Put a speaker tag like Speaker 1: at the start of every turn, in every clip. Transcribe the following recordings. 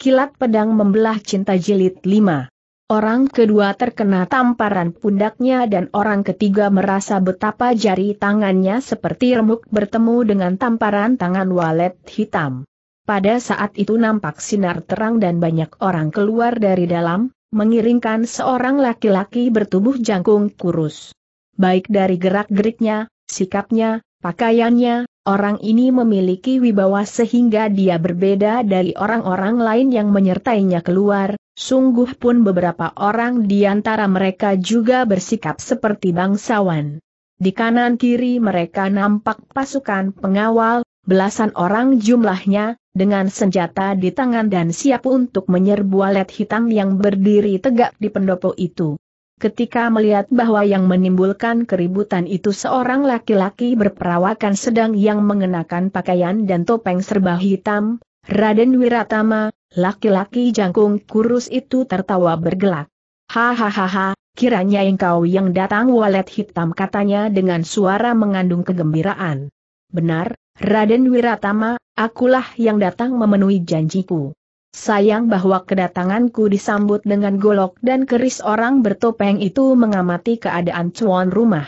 Speaker 1: Kilat pedang membelah cinta jilid 5. Orang kedua terkena tamparan pundaknya dan orang ketiga merasa betapa jari tangannya seperti remuk bertemu dengan tamparan tangan walet hitam. Pada saat itu nampak sinar terang dan banyak orang keluar dari dalam, mengiringkan seorang laki-laki bertubuh jangkung kurus. Baik dari gerak-geriknya, sikapnya, pakaiannya, orang ini memiliki wibawa sehingga dia berbeda dari orang-orang lain yang menyertainya keluar, sungguh pun beberapa orang di antara mereka juga bersikap seperti bangsawan. Di kanan kiri mereka nampak pasukan pengawal, belasan orang jumlahnya, dengan senjata di tangan dan siap untuk menyerbu alat hitam yang berdiri tegak di pendopo itu ketika melihat bahwa yang menimbulkan keributan itu seorang laki-laki berperawakan sedang yang mengenakan pakaian dan topeng serba hitam, Raden Wiratama, laki-laki jangkung kurus itu tertawa bergelak. Hahaha, kiranya engkau yang datang walet hitam katanya dengan suara mengandung kegembiraan. Benar, Raden Wiratama, akulah yang datang memenuhi janjiku. Sayang bahwa kedatanganku disambut dengan golok dan keris orang bertopeng itu mengamati keadaan cuan rumah.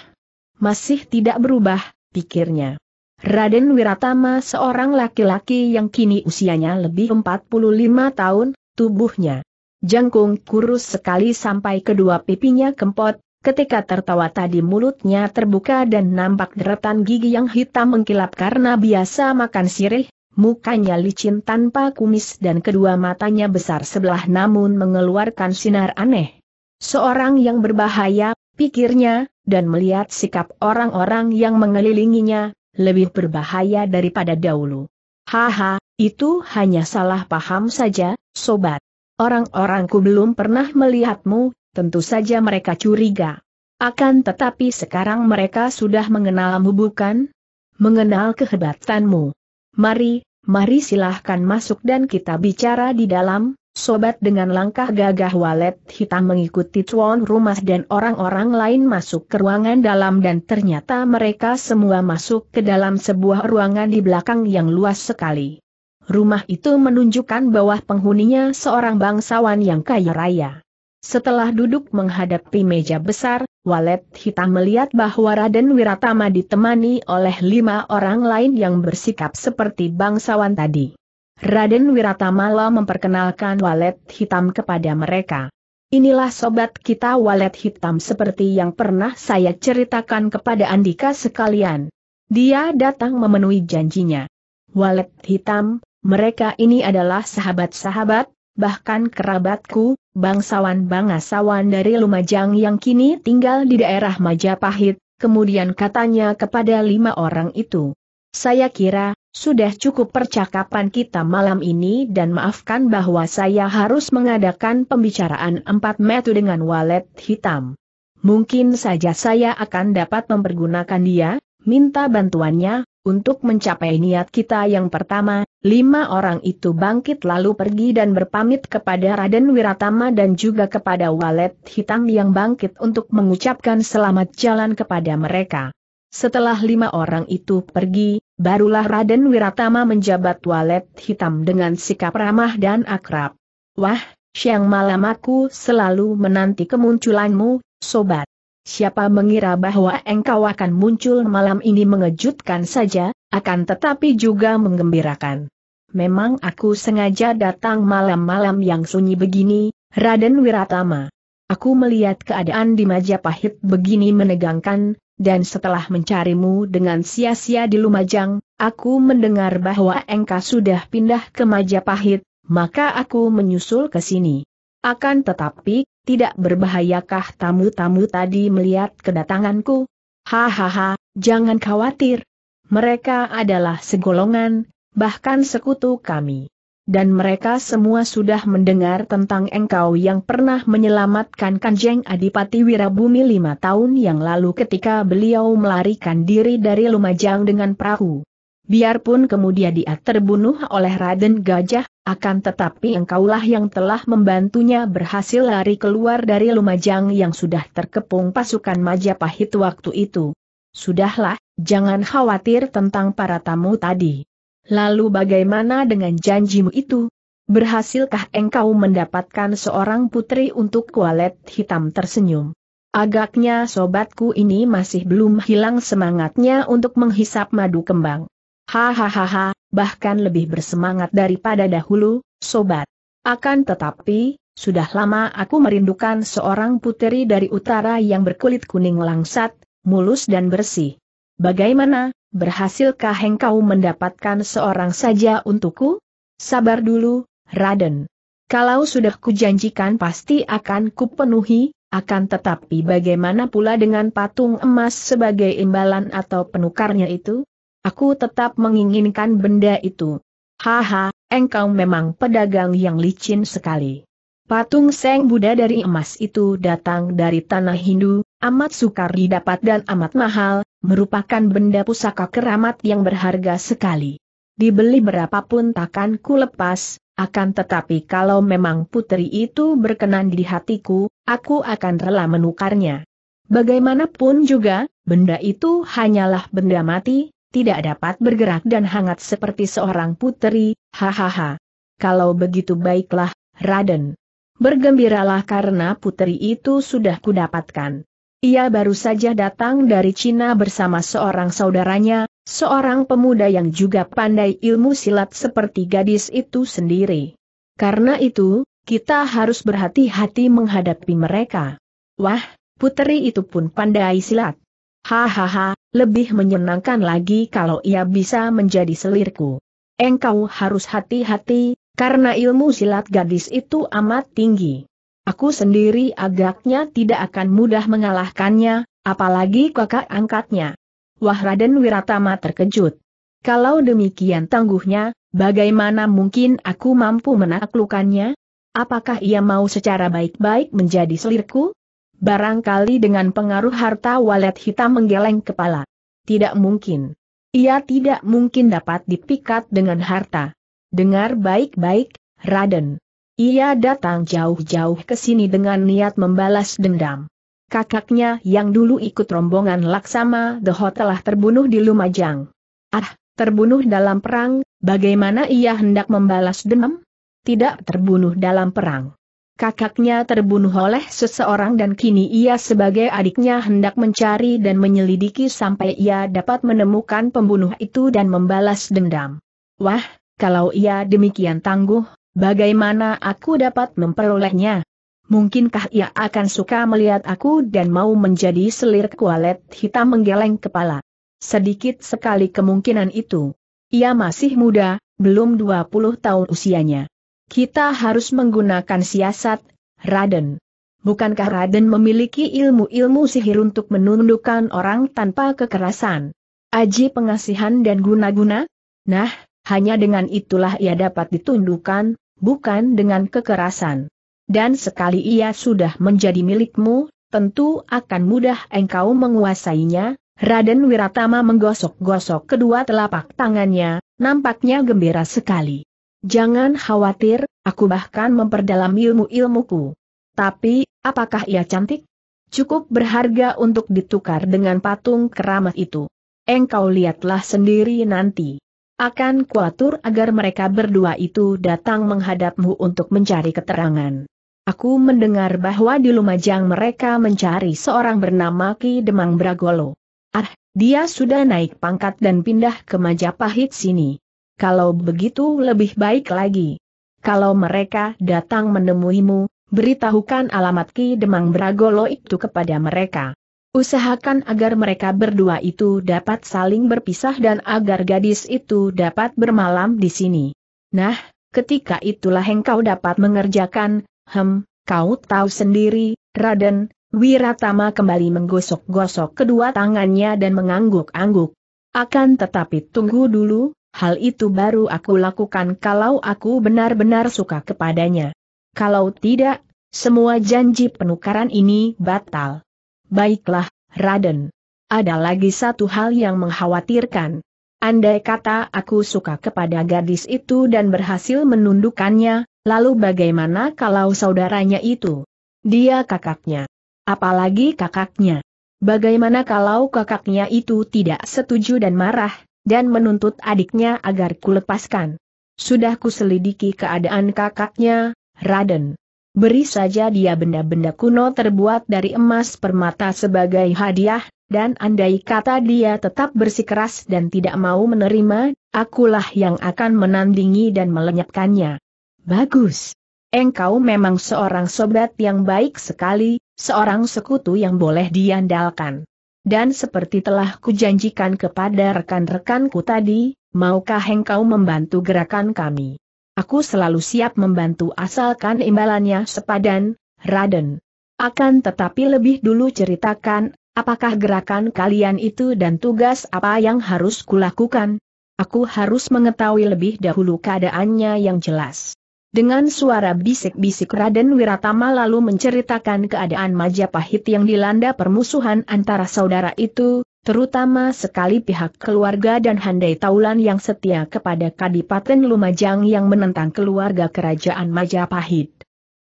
Speaker 1: Masih tidak berubah, pikirnya. Raden Wiratama seorang laki-laki yang kini usianya lebih 45 tahun, tubuhnya jangkung kurus sekali sampai kedua pipinya kempot, ketika tertawa tadi mulutnya terbuka dan nampak deretan gigi yang hitam mengkilap karena biasa makan sirih, mukanya licin tanpa kumis dan kedua matanya besar sebelah namun mengeluarkan sinar aneh. Seorang yang berbahaya, pikirnya, dan melihat sikap orang-orang yang mengelilinginya, lebih berbahaya daripada dahulu. Haha, itu hanya salah paham saja, sobat. Orang-orangku belum pernah melihatmu, tentu saja mereka curiga. Akan tetapi sekarang mereka sudah mengenalmu bukan? Mengenal kehebatanmu. Mari, Mari silahkan masuk dan kita bicara di dalam, sobat dengan langkah gagah walet hitam mengikuti tuan rumah dan orang-orang lain masuk ke ruangan dalam dan ternyata mereka semua masuk ke dalam sebuah ruangan di belakang yang luas sekali. Rumah itu menunjukkan bahwa penghuninya seorang bangsawan yang kaya raya. Setelah duduk menghadapi meja besar, Walet Hitam melihat bahwa Raden Wiratama ditemani oleh lima orang lain yang bersikap seperti bangsawan tadi. Raden Wiratama lah memperkenalkan Walet Hitam kepada mereka. Inilah sobat kita Walet Hitam seperti yang pernah saya ceritakan kepada Andika sekalian. Dia datang memenuhi janjinya. Walet Hitam, mereka ini adalah sahabat-sahabat, bahkan kerabatku, bangsawan-bangsawan dari Lumajang yang kini tinggal di daerah Majapahit, kemudian katanya kepada lima orang itu. Saya kira, sudah cukup percakapan kita malam ini dan maafkan bahwa saya harus mengadakan pembicaraan empat metu dengan walet hitam. Mungkin saja saya akan dapat mempergunakan dia, minta bantuannya, untuk mencapai niat kita yang pertama, lima orang itu bangkit lalu pergi dan berpamit kepada Raden Wiratama dan juga kepada Walet Hitam yang bangkit untuk mengucapkan selamat jalan kepada mereka. Setelah lima orang itu pergi, barulah Raden Wiratama menjabat Walet Hitam dengan sikap ramah dan akrab. Wah, siang malam aku selalu menanti kemunculanmu, sobat. Siapa mengira bahwa engkau akan muncul malam ini mengejutkan saja, akan tetapi juga menggembirakan. Memang aku sengaja datang malam-malam yang sunyi begini, Raden Wiratama. Aku melihat keadaan di Majapahit begini menegangkan, dan setelah mencarimu dengan sia-sia di Lumajang, aku mendengar bahwa engkau sudah pindah ke Majapahit, maka aku menyusul ke sini. Akan tetapi, tidak berbahayakah tamu-tamu tadi melihat kedatanganku? Hahaha, jangan khawatir. Mereka adalah segolongan, bahkan sekutu kami. Dan mereka semua sudah mendengar tentang engkau yang pernah menyelamatkan Kanjeng Adipati Wirabumi lima tahun yang lalu ketika beliau melarikan diri dari Lumajang dengan perahu. Biarpun kemudian dia terbunuh oleh Raden Gajah, akan tetapi engkaulah yang telah membantunya berhasil lari keluar dari Lumajang yang sudah terkepung pasukan Majapahit waktu itu. Sudahlah, jangan khawatir tentang para tamu tadi. Lalu bagaimana dengan janjimu itu? Berhasilkah engkau mendapatkan seorang putri untuk kualet hitam tersenyum? Agaknya sobatku ini masih belum hilang semangatnya untuk menghisap madu kembang. Hahaha, bahkan lebih bersemangat daripada dahulu, sobat. Akan tetapi, sudah lama aku merindukan seorang puteri dari utara yang berkulit kuning langsat, mulus dan bersih. Bagaimana, berhasilkah engkau mendapatkan seorang saja untukku? Sabar dulu, Raden. Kalau sudah kujanjikan pasti akan kupenuhi, akan tetapi bagaimana pula dengan patung emas sebagai imbalan atau penukarnya itu? Aku tetap menginginkan benda itu. Haha, engkau memang pedagang yang licin sekali. Patung Seng Buddha dari emas itu datang dari tanah Hindu, amat sukar didapat dan amat mahal, merupakan benda pusaka keramat yang berharga sekali. Dibeli berapapun takkan ku lepas, akan tetapi kalau memang putri itu berkenan di hatiku, aku akan rela menukarnya. Bagaimanapun juga, benda itu hanyalah benda mati, tidak dapat bergerak dan hangat seperti seorang putri, hahaha. Kalau begitu baiklah, Raden. Bergembiralah karena putri itu sudah kudapatkan. Ia baru saja datang dari Cina bersama seorang saudaranya, seorang pemuda yang juga pandai ilmu silat seperti gadis itu sendiri. Karena itu, kita harus berhati-hati menghadapi mereka. Wah, putri itu pun pandai silat. Hahaha, lebih menyenangkan lagi kalau ia bisa menjadi selirku. Engkau harus hati-hati, karena ilmu silat gadis itu amat tinggi. Aku sendiri agaknya tidak akan mudah mengalahkannya, apalagi kakak angkatnya. Wah Raden Wiratama terkejut. Kalau demikian tangguhnya, bagaimana mungkin aku mampu menaklukkannya? Apakah ia mau secara baik-baik menjadi selirku? barangkali dengan pengaruh harta walet hitam menggeleng kepala. Tidak mungkin. Ia tidak mungkin dapat dipikat dengan harta. Dengar baik-baik, Raden. Ia datang jauh-jauh ke sini dengan niat membalas dendam. Kakaknya yang dulu ikut rombongan Laksama The Hot telah terbunuh di Lumajang. Ah, terbunuh dalam perang, bagaimana ia hendak membalas dendam? Tidak terbunuh dalam perang kakaknya terbunuh oleh seseorang dan kini ia sebagai adiknya hendak mencari dan menyelidiki sampai ia dapat menemukan pembunuh itu dan membalas dendam. Wah, kalau ia demikian tangguh, bagaimana aku dapat memperolehnya? Mungkinkah ia akan suka melihat aku dan mau menjadi selir kualet hitam menggeleng kepala? Sedikit sekali kemungkinan itu. Ia masih muda, belum 20 tahun usianya. Kita harus menggunakan siasat, Raden. Bukankah Raden memiliki ilmu-ilmu sihir untuk menundukkan orang tanpa kekerasan? Aji pengasihan dan guna-guna? Nah, hanya dengan itulah ia dapat ditundukkan, bukan dengan kekerasan. Dan sekali ia sudah menjadi milikmu, tentu akan mudah engkau menguasainya, Raden Wiratama menggosok-gosok kedua telapak tangannya, nampaknya gembira sekali. Jangan khawatir, aku bahkan memperdalam ilmu-ilmuku. Tapi, apakah ia cantik? Cukup berharga untuk ditukar dengan patung keramat itu. Engkau lihatlah sendiri nanti. Akan kuatur agar mereka berdua itu datang menghadapmu untuk mencari keterangan. Aku mendengar bahwa di Lumajang mereka mencari seorang bernama Ki Demang Bragolo. Ah, dia sudah naik pangkat dan pindah ke Majapahit sini kalau begitu lebih baik lagi. Kalau mereka datang menemuimu, beritahukan alamat Ki Demang Bragolo itu kepada mereka. Usahakan agar mereka berdua itu dapat saling berpisah dan agar gadis itu dapat bermalam di sini. Nah, ketika itulah engkau dapat mengerjakan, hem, kau tahu sendiri, Raden, Wiratama kembali menggosok-gosok kedua tangannya dan mengangguk-angguk. Akan tetapi tunggu dulu, Hal itu baru aku lakukan kalau aku benar-benar suka kepadanya. Kalau tidak, semua janji penukaran ini batal. Baiklah, Raden. Ada lagi satu hal yang mengkhawatirkan. Andai kata aku suka kepada gadis itu dan berhasil menundukkannya, lalu bagaimana kalau saudaranya itu? Dia kakaknya. Apalagi kakaknya. Bagaimana kalau kakaknya itu tidak setuju dan marah, dan menuntut adiknya agar kulepaskan. Sudah kuselidiki keadaan kakaknya, Raden. Beri saja dia benda-benda kuno terbuat dari emas permata sebagai hadiah, dan andai kata dia tetap bersikeras dan tidak mau menerima, akulah yang akan menandingi dan melenyapkannya. Bagus. Engkau memang seorang sobat yang baik sekali, seorang sekutu yang boleh diandalkan. Dan seperti telah kujanjikan kepada rekan-rekanku tadi, maukah engkau membantu gerakan kami? Aku selalu siap membantu asalkan imbalannya sepadan, Raden. Akan tetapi lebih dulu ceritakan, apakah gerakan kalian itu dan tugas apa yang harus kulakukan? Aku harus mengetahui lebih dahulu keadaannya yang jelas. Dengan suara bisik-bisik Raden Wiratama lalu menceritakan keadaan Majapahit yang dilanda permusuhan antara saudara itu, terutama sekali pihak keluarga dan Handai Taulan yang setia kepada Kadipaten Lumajang yang menentang keluarga kerajaan Majapahit.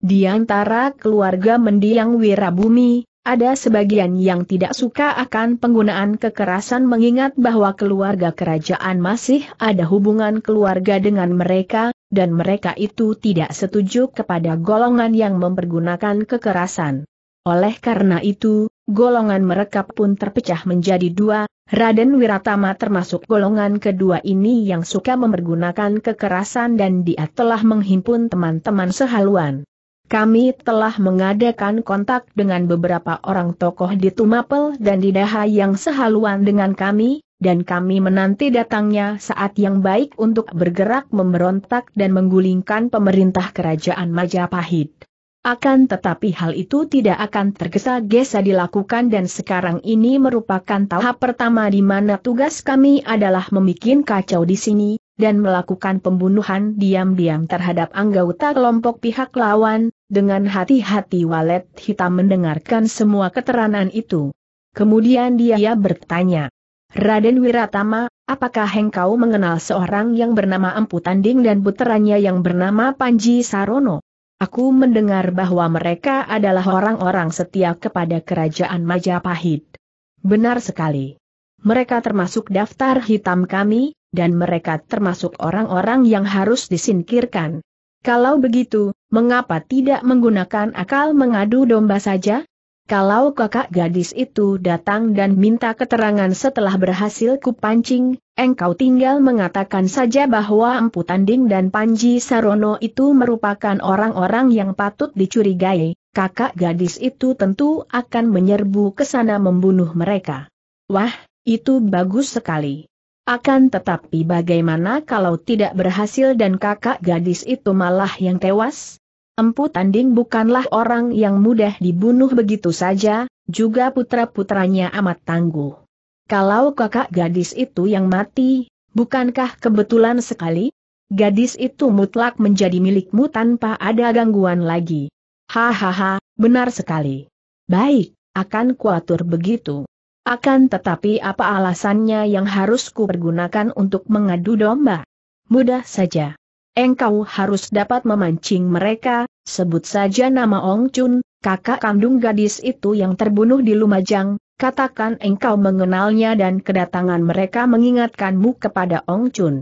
Speaker 1: Di antara keluarga mendiang Wirabumi, ada sebagian yang tidak suka akan penggunaan kekerasan mengingat bahwa keluarga kerajaan masih ada hubungan keluarga dengan mereka, dan mereka itu tidak setuju kepada golongan yang mempergunakan kekerasan. Oleh karena itu, golongan mereka pun terpecah menjadi dua, Raden Wiratama termasuk golongan kedua ini yang suka mempergunakan kekerasan dan dia telah menghimpun teman-teman sehaluan. Kami telah mengadakan kontak dengan beberapa orang tokoh di Tumapel dan di Daha yang sehaluan dengan kami, dan kami menanti datangnya saat yang baik untuk bergerak memberontak dan menggulingkan pemerintah kerajaan Majapahit. Akan tetapi hal itu tidak akan tergesa-gesa dilakukan dan sekarang ini merupakan tahap pertama di mana tugas kami adalah membuat kacau di sini, dan melakukan pembunuhan diam-diam terhadap anggota kelompok pihak lawan, dengan hati-hati walet hitam mendengarkan semua keterangan itu. Kemudian dia bertanya, Raden Wiratama, apakah engkau mengenal seorang yang bernama Empu Tanding dan puteranya yang bernama Panji Sarono? Aku mendengar bahwa mereka adalah orang-orang setia kepada kerajaan Majapahit. Benar sekali. Mereka termasuk daftar hitam kami, dan mereka termasuk orang-orang yang harus disingkirkan. Kalau begitu, mengapa tidak menggunakan akal mengadu domba saja? Kalau kakak gadis itu datang dan minta keterangan setelah berhasil kupancing, engkau tinggal mengatakan saja bahwa Empu Tanding dan Panji Sarono itu merupakan orang-orang yang patut dicurigai, kakak gadis itu tentu akan menyerbu ke sana membunuh mereka. Wah, itu bagus sekali. Akan tetapi bagaimana kalau tidak berhasil dan kakak gadis itu malah yang tewas? Empu Tanding bukanlah orang yang mudah dibunuh begitu saja, juga putra-putranya amat tangguh. Kalau kakak gadis itu yang mati, bukankah kebetulan sekali? Gadis itu mutlak menjadi milikmu tanpa ada gangguan lagi. Hahaha, benar sekali. Baik, akan kuatur begitu. Akan tetapi apa alasannya yang harus kupergunakan untuk mengadu domba? Mudah saja. Engkau harus dapat memancing mereka, sebut saja nama Ong Chun, kakak kandung gadis itu yang terbunuh di Lumajang, katakan engkau mengenalnya dan kedatangan mereka mengingatkanmu kepada Ong Chun.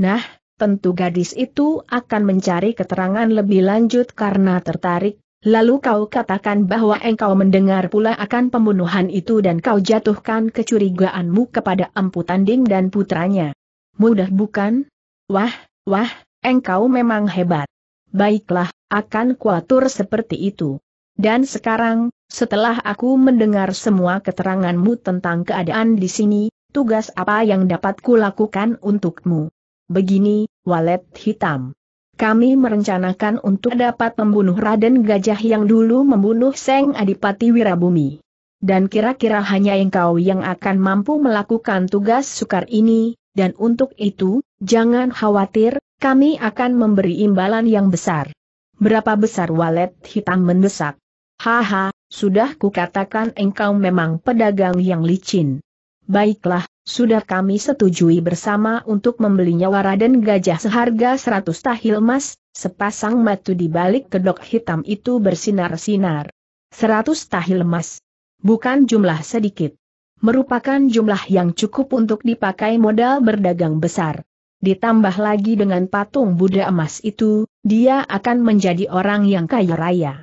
Speaker 1: Nah, tentu gadis itu akan mencari keterangan lebih lanjut karena tertarik, lalu kau katakan bahwa engkau mendengar pula akan pembunuhan itu dan kau jatuhkan kecurigaanmu kepada Empu Tanding dan putranya. Mudah bukan? Wah, wah, engkau memang hebat. Baiklah, akan kuatur seperti itu. Dan sekarang, setelah aku mendengar semua keteranganmu tentang keadaan di sini, tugas apa yang dapat kulakukan untukmu? Begini, walet hitam. Kami merencanakan untuk dapat membunuh Raden Gajah yang dulu membunuh Seng Adipati Wirabumi. Dan kira-kira hanya engkau yang akan mampu melakukan tugas sukar ini, dan untuk itu, Jangan khawatir, kami akan memberi imbalan yang besar. Berapa besar walet hitam mendesak? Haha, sudah kukatakan engkau memang pedagang yang licin. Baiklah, sudah kami setujui bersama untuk membelinya waraden gajah seharga 100 tahil emas, sepasang matu di balik kedok hitam itu bersinar-sinar. 100 tahil emas. Bukan jumlah sedikit. Merupakan jumlah yang cukup untuk dipakai modal berdagang besar ditambah lagi dengan patung Buddha emas itu, dia akan menjadi orang yang kaya raya.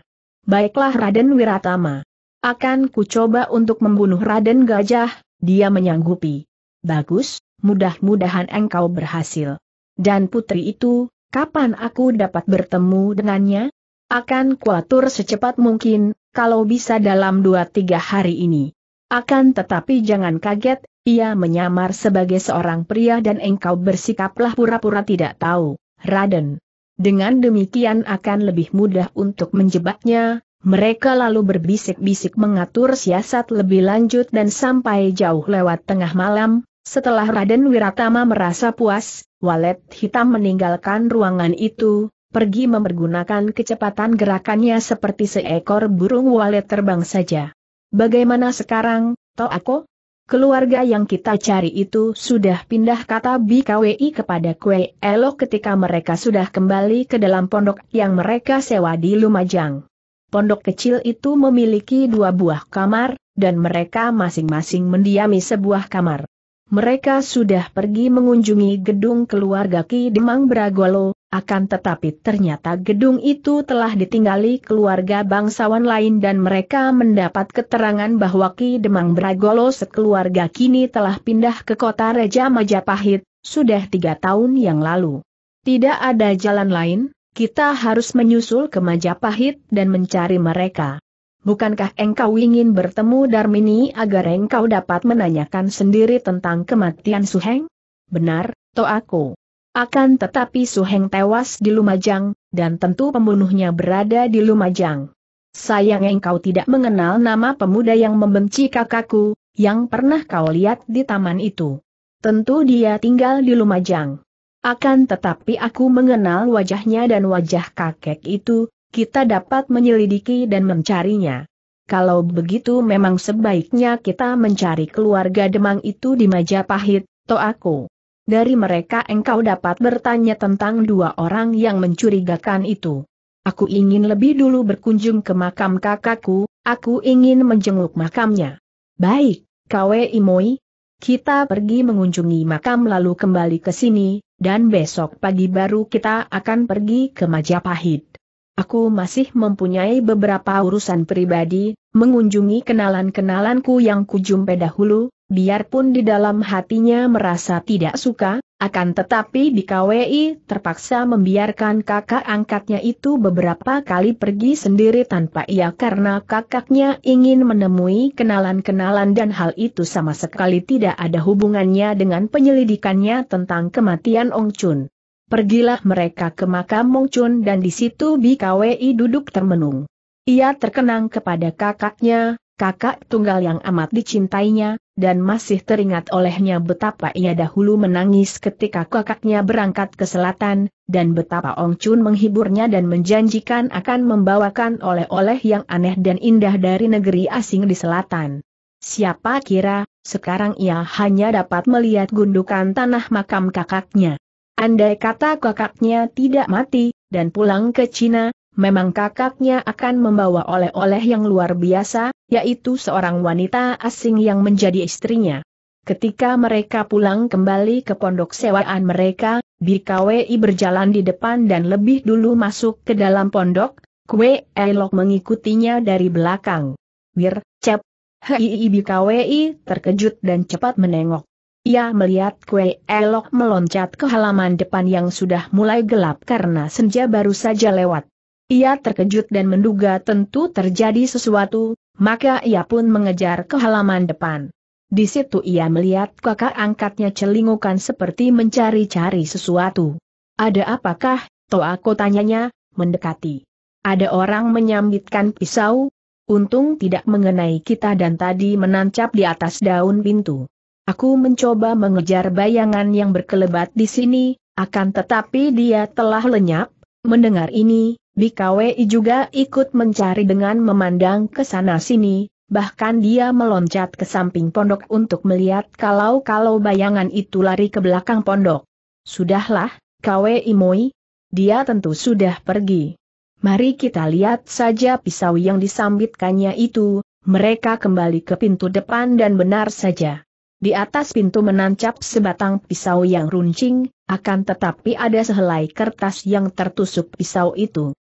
Speaker 1: Baiklah Raden Wiratama. Akan ku coba untuk membunuh Raden Gajah, dia menyanggupi. Bagus, mudah-mudahan engkau berhasil. Dan putri itu, kapan aku dapat bertemu dengannya? Akan kuatur secepat mungkin, kalau bisa dalam dua tiga hari ini. Akan tetapi jangan kaget, ia menyamar sebagai seorang pria dan engkau bersikaplah pura-pura tidak tahu, Raden. Dengan demikian akan lebih mudah untuk menjebaknya, mereka lalu berbisik-bisik mengatur siasat lebih lanjut dan sampai jauh lewat tengah malam, setelah Raden Wiratama merasa puas, walet hitam meninggalkan ruangan itu, pergi mempergunakan kecepatan gerakannya seperti seekor burung walet terbang saja. Bagaimana sekarang, Toako? Keluarga yang kita cari itu sudah pindah kata BKWI kepada Kue Elo ketika mereka sudah kembali ke dalam pondok yang mereka sewa di Lumajang. Pondok kecil itu memiliki dua buah kamar, dan mereka masing-masing mendiami sebuah kamar. Mereka sudah pergi mengunjungi gedung keluarga Ki Demang Bragolo, akan tetapi ternyata gedung itu telah ditinggali keluarga bangsawan lain dan mereka mendapat keterangan bahwa Ki Demang Bragolo sekeluarga kini telah pindah ke kota Reja Majapahit, sudah tiga tahun yang lalu. Tidak ada jalan lain, kita harus menyusul ke Majapahit dan mencari mereka. Bukankah engkau ingin bertemu Darmini agar engkau dapat menanyakan sendiri tentang kematian Suheng? Benar, aku. Akan tetapi Suheng tewas di Lumajang, dan tentu pembunuhnya berada di Lumajang. Sayangnya engkau tidak mengenal nama pemuda yang membenci kakakku, yang pernah kau lihat di taman itu. Tentu dia tinggal di Lumajang. Akan tetapi aku mengenal wajahnya dan wajah kakek itu, kita dapat menyelidiki dan mencarinya. Kalau begitu memang sebaiknya kita mencari keluarga Demang itu di Majapahit, to aku. Dari mereka engkau dapat bertanya tentang dua orang yang mencurigakan itu. Aku ingin lebih dulu berkunjung ke makam kakakku, aku ingin menjenguk makamnya. Baik, Kwe Imoi, kita pergi mengunjungi makam lalu kembali ke sini, dan besok pagi baru kita akan pergi ke Majapahit. Aku masih mempunyai beberapa urusan pribadi, mengunjungi kenalan-kenalanku yang kujumpai dahulu, biarpun di dalam hatinya merasa tidak suka, akan tetapi di KWI terpaksa membiarkan kakak angkatnya itu beberapa kali pergi sendiri tanpa ia karena kakaknya ingin menemui kenalan-kenalan dan hal itu sama sekali tidak ada hubungannya dengan penyelidikannya tentang kematian Ong Chun. Pergilah mereka ke makam Ong Chun dan di situ BKWI duduk termenung. Ia terkenang kepada kakaknya, kakak tunggal yang amat dicintainya, dan masih teringat olehnya betapa ia dahulu menangis ketika kakaknya berangkat ke selatan, dan betapa Ong Chun menghiburnya dan menjanjikan akan membawakan oleh-oleh yang aneh dan indah dari negeri asing di selatan. Siapa kira, sekarang ia hanya dapat melihat gundukan tanah makam kakaknya. Andai kata kakaknya tidak mati, dan pulang ke Cina, memang kakaknya akan membawa oleh-oleh yang luar biasa, yaitu seorang wanita asing yang menjadi istrinya. Ketika mereka pulang kembali ke pondok sewaan mereka, BKWI berjalan di depan dan lebih dulu masuk ke dalam pondok, Kue Elok mengikutinya dari belakang. Wir, cep, Hei BKWI terkejut dan cepat menengok. Ia melihat Kue Elok meloncat ke halaman depan yang sudah mulai gelap karena senja baru saja lewat. Ia terkejut dan menduga tentu terjadi sesuatu, maka ia pun mengejar ke halaman depan. Di situ ia melihat kakak angkatnya celingukan seperti mencari-cari sesuatu. Ada apakah, Toako tanyanya, mendekati. Ada orang menyambitkan pisau, untung tidak mengenai kita dan tadi menancap di atas daun pintu. Aku mencoba mengejar bayangan yang berkelebat di sini, akan tetapi dia telah lenyap, mendengar ini, Bikawi juga ikut mencari dengan memandang ke sana sini, bahkan dia meloncat ke samping pondok untuk melihat kalau-kalau bayangan itu lari ke belakang pondok. Sudahlah, Kawe Imoi. dia tentu sudah pergi. Mari kita lihat saja pisau yang disambitkannya itu, mereka kembali ke pintu depan dan benar saja. Di atas pintu menancap sebatang pisau yang runcing, akan tetapi ada sehelai kertas yang tertusuk pisau itu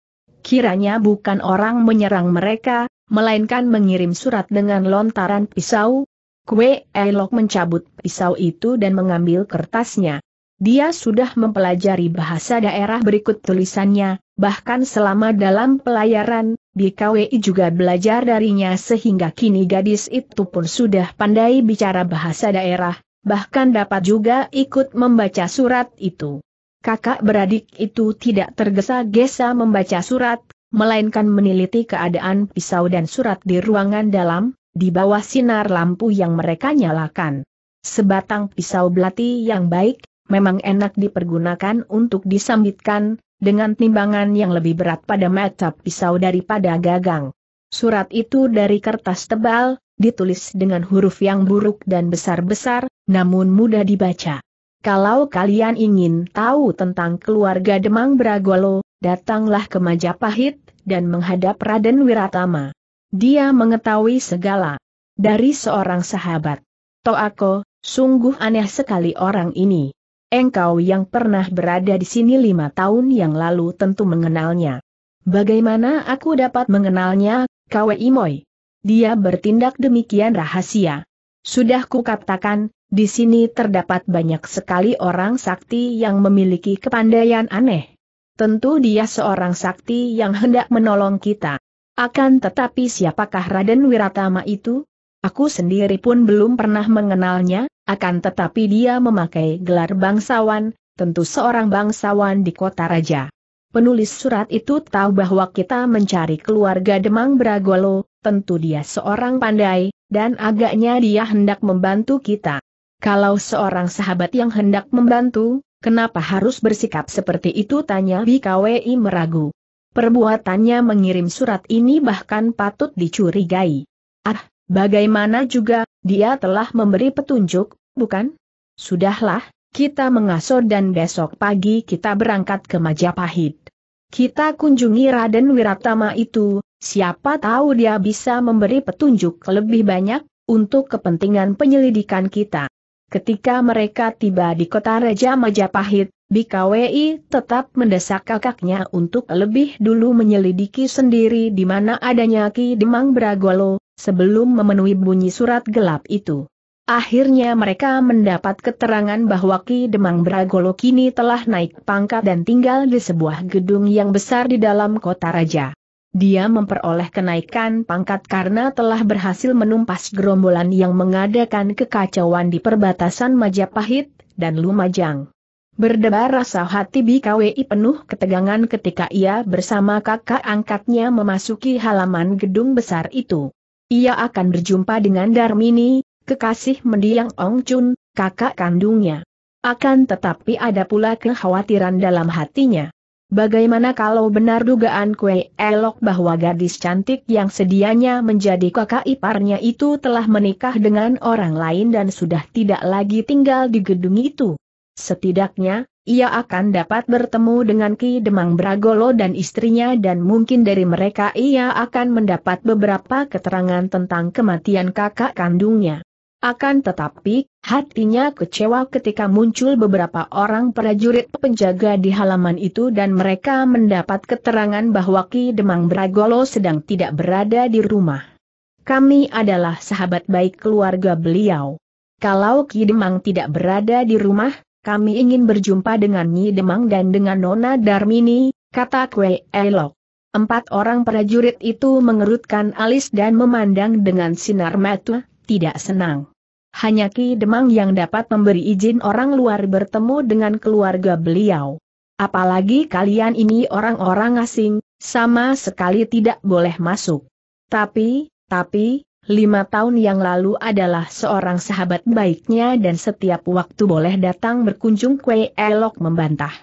Speaker 1: kiranya bukan orang menyerang mereka, melainkan mengirim surat dengan lontaran pisau. Kue Elok mencabut pisau itu dan mengambil kertasnya. Dia sudah mempelajari bahasa daerah berikut tulisannya, bahkan selama dalam pelayaran, BKWI juga belajar darinya sehingga kini gadis itu pun sudah pandai bicara bahasa daerah, bahkan dapat juga ikut membaca surat itu kakak beradik itu tidak tergesa-gesa membaca surat, melainkan meneliti keadaan pisau dan surat di ruangan dalam, di bawah sinar lampu yang mereka nyalakan. Sebatang pisau belati yang baik, memang enak dipergunakan untuk disambitkan, dengan timbangan yang lebih berat pada mata pisau daripada gagang. Surat itu dari kertas tebal, ditulis dengan huruf yang buruk dan besar-besar, namun mudah dibaca. Kalau kalian ingin tahu tentang keluarga Demang Bragolo, datanglah ke Majapahit, dan menghadap Raden Wiratama. Dia mengetahui segala. Dari seorang sahabat. Toako, sungguh aneh sekali orang ini. Engkau yang pernah berada di sini lima tahun yang lalu tentu mengenalnya. Bagaimana aku dapat mengenalnya, Kwe Imoy? Dia bertindak demikian rahasia. Sudah kukatakan, di sini terdapat banyak sekali orang sakti yang memiliki kepandaian aneh. Tentu dia seorang sakti yang hendak menolong kita. Akan tetapi siapakah Raden Wiratama itu? Aku sendiri pun belum pernah mengenalnya, akan tetapi dia memakai gelar bangsawan, tentu seorang bangsawan di kota raja. Penulis surat itu tahu bahwa kita mencari keluarga Demang Bragolo, tentu dia seorang pandai, dan agaknya dia hendak membantu kita. Kalau seorang sahabat yang hendak membantu, kenapa harus bersikap seperti itu tanya BKWI meragu. Perbuatannya mengirim surat ini bahkan patut dicurigai. Ah, bagaimana juga, dia telah memberi petunjuk, bukan? Sudahlah, kita mengasuh dan besok pagi kita berangkat ke Majapahit. Kita kunjungi Raden Wiratama itu, Siapa tahu dia bisa memberi petunjuk lebih banyak, untuk kepentingan penyelidikan kita. Ketika mereka tiba di kota Raja Majapahit, BKWI tetap mendesak kakaknya untuk lebih dulu menyelidiki sendiri di mana adanya Ki Demang Bragolo, sebelum memenuhi bunyi surat gelap itu. Akhirnya mereka mendapat keterangan bahwa Ki Demang Bragolo kini telah naik pangkat dan tinggal di sebuah gedung yang besar di dalam kota raja. Dia memperoleh kenaikan pangkat karena telah berhasil menumpas gerombolan yang mengadakan kekacauan di perbatasan Majapahit dan Lumajang. Berdebar rasa hati BKWI penuh ketegangan ketika ia bersama kakak angkatnya memasuki halaman gedung besar itu. Ia akan berjumpa dengan Darmini, kekasih mendiang Ong Chun, kakak kandungnya. Akan tetapi ada pula kekhawatiran dalam hatinya. Bagaimana kalau benar dugaan kue elok bahwa gadis cantik yang sedianya menjadi kakak iparnya itu telah menikah dengan orang lain dan sudah tidak lagi tinggal di gedung itu? Setidaknya, ia akan dapat bertemu dengan Ki Demang Bragolo dan istrinya dan mungkin dari mereka ia akan mendapat beberapa keterangan tentang kematian kakak kandungnya. Akan tetapi, Hatinya kecewa ketika muncul beberapa orang prajurit penjaga di halaman itu dan mereka mendapat keterangan bahwa Ki Demang Bragolo sedang tidak berada di rumah. Kami adalah sahabat baik keluarga beliau. Kalau Ki Demang tidak berada di rumah, kami ingin berjumpa dengan Nyi Demang dan dengan Nona Darmini, kata Kwe Elok. Empat orang prajurit itu mengerutkan alis dan memandang dengan sinar mata, tidak senang hanya Ki Demang yang dapat memberi izin orang luar bertemu dengan keluarga beliau. Apalagi kalian ini orang-orang asing, sama sekali tidak boleh masuk. Tapi, tapi, lima tahun yang lalu adalah seorang sahabat baiknya dan setiap waktu boleh datang berkunjung kue elok membantah.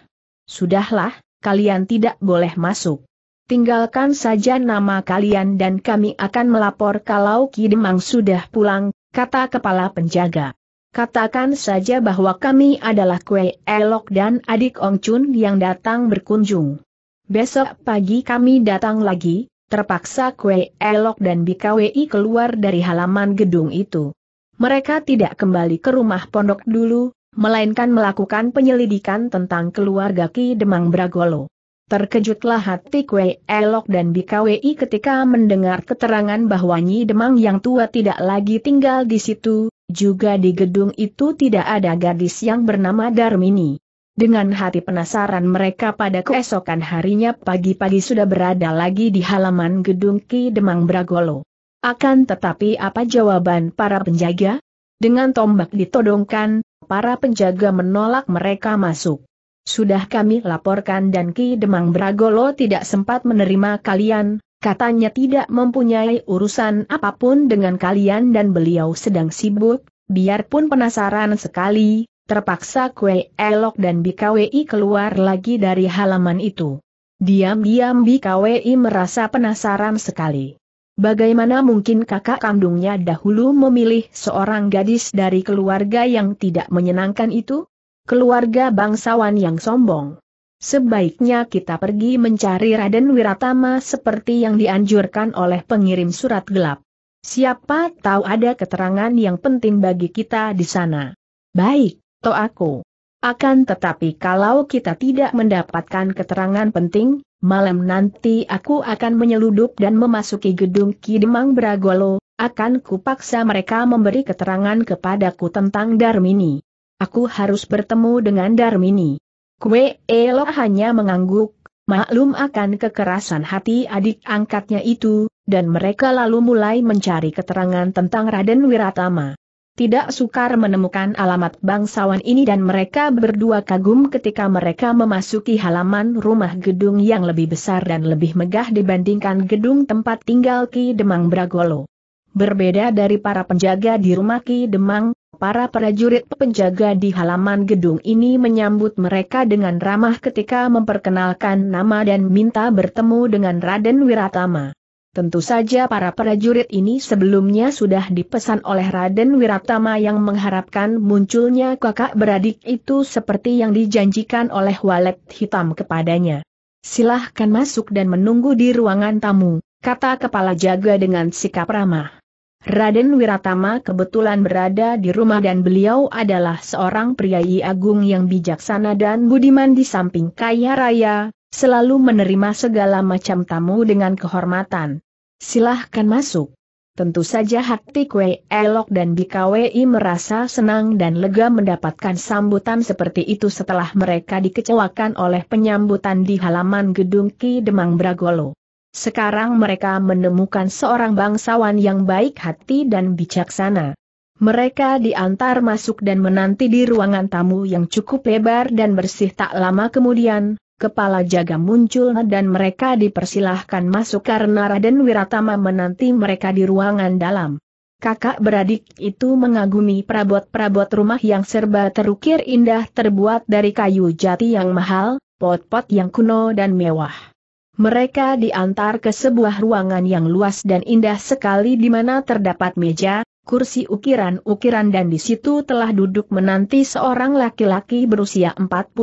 Speaker 1: Sudahlah, kalian tidak boleh masuk. Tinggalkan saja nama kalian dan kami akan melapor kalau Ki Demang sudah pulang, kata kepala penjaga. Katakan saja bahwa kami adalah Kue Elok dan adik Ong Chun yang datang berkunjung. Besok pagi kami datang lagi, terpaksa Kue Elok dan BKWI keluar dari halaman gedung itu. Mereka tidak kembali ke rumah pondok dulu, melainkan melakukan penyelidikan tentang keluarga Ki Demang Bragolo. Terkejutlah hati Kue Elok dan Bikawi ketika mendengar keterangan bahwa Nyi Demang yang tua tidak lagi tinggal di situ, juga di gedung itu tidak ada gadis yang bernama Darmini. Dengan hati penasaran mereka pada keesokan harinya pagi-pagi sudah berada lagi di halaman gedung Ki Demang Bragolo. Akan tetapi apa jawaban para penjaga? Dengan tombak ditodongkan, para penjaga menolak mereka masuk. Sudah kami laporkan dan Ki Demang Bragolo tidak sempat menerima kalian, katanya tidak mempunyai urusan apapun dengan kalian dan beliau sedang sibuk, biarpun penasaran sekali, terpaksa Kue Elok dan BKWI keluar lagi dari halaman itu. Diam-diam BKWI merasa penasaran sekali. Bagaimana mungkin kakak kandungnya dahulu memilih seorang gadis dari keluarga yang tidak menyenangkan itu? keluarga bangsawan yang sombong. Sebaiknya kita pergi mencari Raden Wiratama seperti yang dianjurkan oleh pengirim surat gelap. Siapa tahu ada keterangan yang penting bagi kita di sana. Baik, aku Akan tetapi kalau kita tidak mendapatkan keterangan penting, malam nanti aku akan menyeludup dan memasuki gedung Kidemang Bragolo, akan kupaksa mereka memberi keterangan kepadaku tentang Darmini. Aku harus bertemu dengan Darmini. Kue Elo hanya mengangguk, maklum akan kekerasan hati adik angkatnya itu, dan mereka lalu mulai mencari keterangan tentang Raden Wiratama. Tidak sukar menemukan alamat bangsawan ini dan mereka berdua kagum ketika mereka memasuki halaman rumah gedung yang lebih besar dan lebih megah dibandingkan gedung tempat tinggal Ki Demang Bragolo. Berbeda dari para penjaga di rumah Ki Demang, para prajurit penjaga di halaman gedung ini menyambut mereka dengan ramah ketika memperkenalkan nama dan minta bertemu dengan Raden Wiratama. Tentu saja para prajurit ini sebelumnya sudah dipesan oleh Raden Wiratama yang mengharapkan munculnya kakak beradik itu seperti yang dijanjikan oleh walet hitam kepadanya. Silahkan masuk dan menunggu di ruangan tamu, kata kepala jaga dengan sikap ramah. Raden Wiratama kebetulan berada di rumah dan beliau adalah seorang priayi agung yang bijaksana dan budiman di samping kaya raya, selalu menerima segala macam tamu dengan kehormatan. Silahkan masuk. Tentu saja hati kue Elok dan BKWI merasa senang dan lega mendapatkan sambutan seperti itu setelah mereka dikecewakan oleh penyambutan di halaman gedung Ki Demang Bragolo. Sekarang mereka menemukan seorang bangsawan yang baik hati dan bijaksana. Mereka diantar masuk dan menanti di ruangan tamu yang cukup lebar dan bersih tak lama kemudian, kepala jaga muncul dan mereka dipersilahkan masuk karena Raden Wiratama menanti mereka di ruangan dalam. Kakak beradik itu mengagumi perabot-perabot rumah yang serba terukir indah terbuat dari kayu jati yang mahal, pot-pot yang kuno dan mewah. Mereka diantar ke sebuah ruangan yang luas dan indah sekali di mana terdapat meja, kursi ukiran-ukiran dan di situ telah duduk menanti seorang laki-laki berusia 45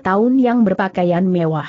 Speaker 1: tahun yang berpakaian mewah.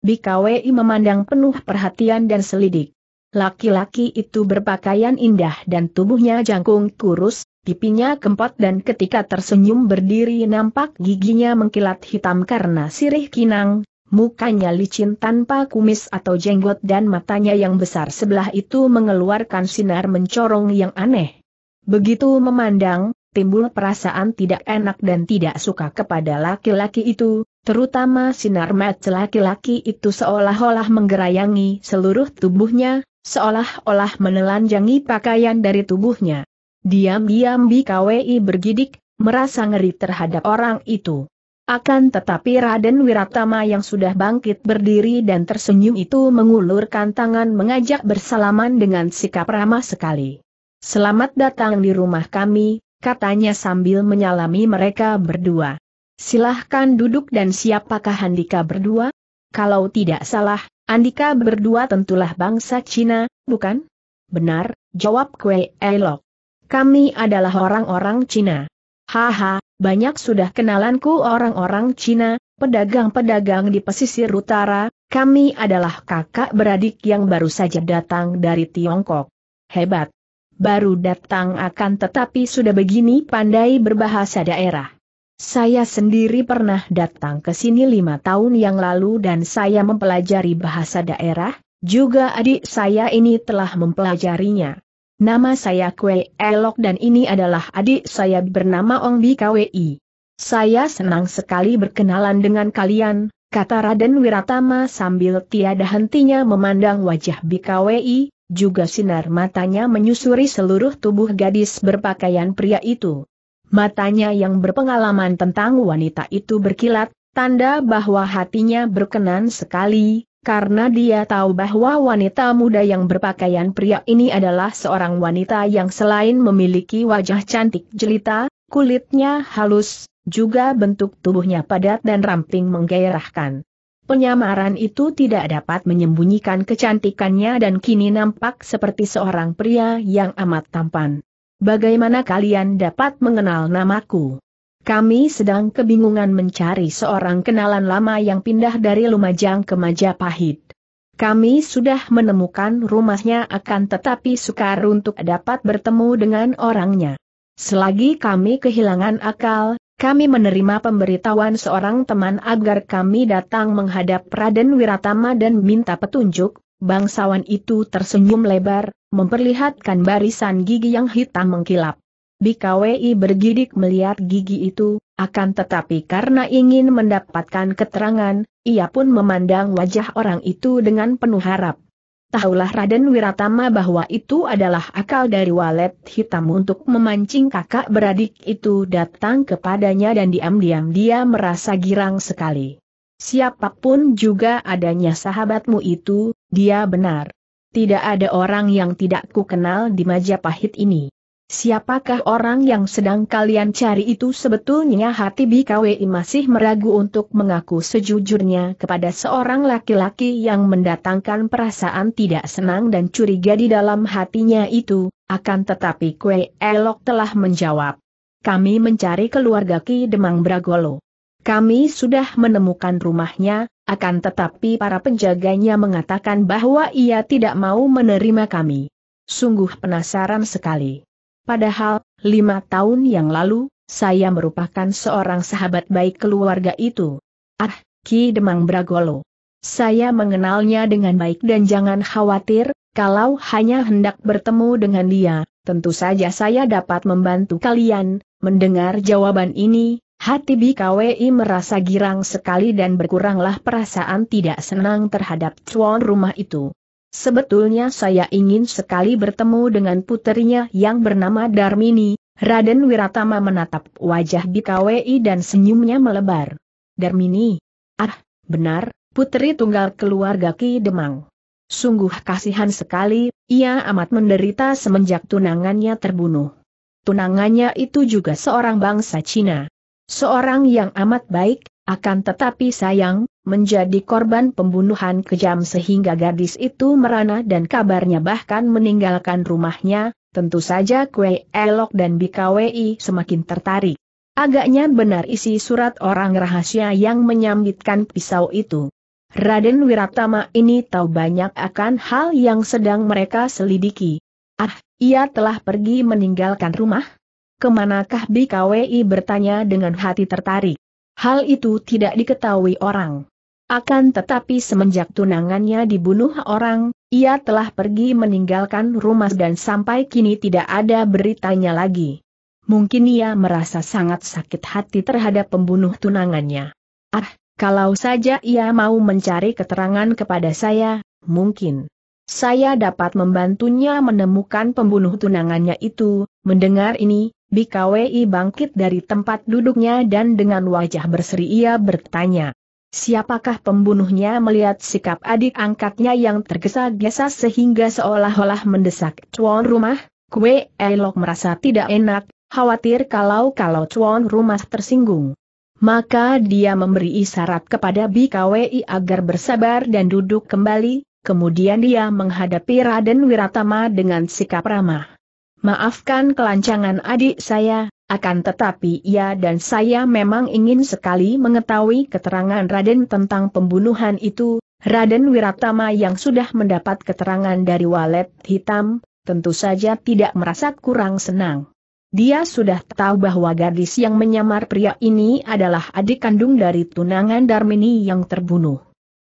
Speaker 1: BKWI memandang penuh perhatian dan selidik. Laki-laki itu berpakaian indah dan tubuhnya jangkung kurus, pipinya kempot dan ketika tersenyum berdiri nampak giginya mengkilat hitam karena sirih kinang, Mukanya licin tanpa kumis atau jenggot dan matanya yang besar sebelah itu mengeluarkan sinar mencorong yang aneh. Begitu memandang, timbul perasaan tidak enak dan tidak suka kepada laki-laki itu, terutama sinar mata laki-laki itu seolah-olah menggerayangi seluruh tubuhnya, seolah-olah menelanjangi pakaian dari tubuhnya. Diam-diam BKWI bergidik, merasa ngeri terhadap orang itu. Akan tetapi Raden Wiratama yang sudah bangkit berdiri dan tersenyum itu mengulurkan tangan mengajak bersalaman dengan sikap ramah sekali. Selamat datang di rumah kami, katanya sambil menyalami mereka berdua. Silahkan duduk dan siapakah Andika berdua? Kalau tidak salah, Andika berdua tentulah bangsa Cina, bukan? Benar, jawab Kwe Elok. Kami adalah orang-orang Cina. Haha, banyak sudah kenalanku orang-orang Cina, pedagang-pedagang di pesisir utara, kami adalah kakak beradik yang baru saja datang dari Tiongkok. Hebat! Baru datang akan tetapi sudah begini pandai berbahasa daerah. Saya sendiri pernah datang ke sini lima tahun yang lalu dan saya mempelajari bahasa daerah, juga adik saya ini telah mempelajarinya. Nama saya Kwe Elok dan ini adalah adik saya bernama Ong Bi KWI. Saya senang sekali berkenalan dengan kalian, kata Raden Wiratama sambil tiada hentinya memandang wajah KWI, juga sinar matanya menyusuri seluruh tubuh gadis berpakaian pria itu. Matanya yang berpengalaman tentang wanita itu berkilat, tanda bahwa hatinya berkenan sekali, karena dia tahu bahwa wanita muda yang berpakaian pria ini adalah seorang wanita yang selain memiliki wajah cantik jelita, kulitnya halus, juga bentuk tubuhnya padat dan ramping menggairahkan. Penyamaran itu tidak dapat menyembunyikan kecantikannya dan kini nampak seperti seorang pria yang amat tampan. Bagaimana kalian dapat mengenal namaku? Kami sedang kebingungan mencari seorang kenalan lama yang pindah dari Lumajang ke Majapahit. Kami sudah menemukan rumahnya akan tetapi sukar untuk dapat bertemu dengan orangnya. Selagi kami kehilangan akal, kami menerima pemberitahuan seorang teman agar kami datang menghadap Raden Wiratama dan minta petunjuk, bangsawan itu tersenyum lebar, memperlihatkan barisan gigi yang hitam mengkilap. BKWI bergidik melihat gigi itu, akan tetapi karena ingin mendapatkan keterangan, ia pun memandang wajah orang itu dengan penuh harap. Tahulah Raden Wiratama bahwa itu adalah akal dari walet hitam untuk memancing kakak beradik itu datang kepadanya dan diam-diam dia merasa girang sekali. Siapapun juga adanya sahabatmu itu, dia benar. Tidak ada orang yang tidak kukenal di Majapahit ini. Siapakah orang yang sedang kalian cari itu sebetulnya hati BKWI masih meragu untuk mengaku sejujurnya kepada seorang laki-laki yang mendatangkan perasaan tidak senang dan curiga di dalam hatinya itu, akan tetapi Kwe Elok telah menjawab. Kami mencari keluarga Ki Demang Bragolo. Kami sudah menemukan rumahnya, akan tetapi para penjaganya mengatakan bahwa ia tidak mau menerima kami. Sungguh penasaran sekali. Padahal, lima tahun yang lalu, saya merupakan seorang sahabat baik keluarga itu. Ah, Ki Demang Bragolo. Saya mengenalnya dengan baik dan jangan khawatir, kalau hanya hendak bertemu dengan dia, tentu saja saya dapat membantu kalian. Mendengar jawaban ini, hati BKWI merasa girang sekali dan berkuranglah perasaan tidak senang terhadap cuan rumah itu. Sebetulnya saya ingin sekali bertemu dengan puterinya yang bernama Darmini, Raden Wiratama menatap wajah BKWI dan senyumnya melebar. Darmini. Ah, benar, putri tunggal keluarga Ki Demang. Sungguh kasihan sekali, ia amat menderita semenjak tunangannya terbunuh. Tunangannya itu juga seorang bangsa Cina. Seorang yang amat baik, akan tetapi sayang, menjadi korban pembunuhan kejam sehingga gadis itu merana dan kabarnya bahkan meninggalkan rumahnya, tentu saja Kue Elok dan BKWI semakin tertarik. Agaknya benar isi surat orang rahasia yang menyambitkan pisau itu. Raden Wiratama ini tahu banyak akan hal yang sedang mereka selidiki. Ah, ia telah pergi meninggalkan rumah? Kemanakah BKWI bertanya dengan hati tertarik? Hal itu tidak diketahui orang. Akan tetapi semenjak tunangannya dibunuh orang, ia telah pergi meninggalkan rumah dan sampai kini tidak ada beritanya lagi. Mungkin ia merasa sangat sakit hati terhadap pembunuh tunangannya. Ah, kalau saja ia mau mencari keterangan kepada saya, mungkin saya dapat membantunya menemukan pembunuh tunangannya itu. Mendengar ini, Bikawi bangkit dari tempat duduknya dan dengan wajah berseri ia bertanya, Siapakah pembunuhnya melihat sikap adik angkatnya yang tergesa-gesa sehingga seolah-olah mendesak tuan rumah? Kue elok merasa tidak enak, khawatir kalau-kalau tuan rumah tersinggung. Maka dia memberi isyarat kepada BKWI agar bersabar dan duduk kembali, kemudian dia menghadapi Raden Wiratama dengan sikap ramah. Maafkan kelancangan adik saya, akan tetapi ia ya dan saya memang ingin sekali mengetahui keterangan Raden tentang pembunuhan itu, Raden Wiratama yang sudah mendapat keterangan dari walet hitam, tentu saja tidak merasa kurang senang. Dia sudah tahu bahwa gadis yang menyamar pria ini adalah adik kandung dari tunangan Darmini yang terbunuh.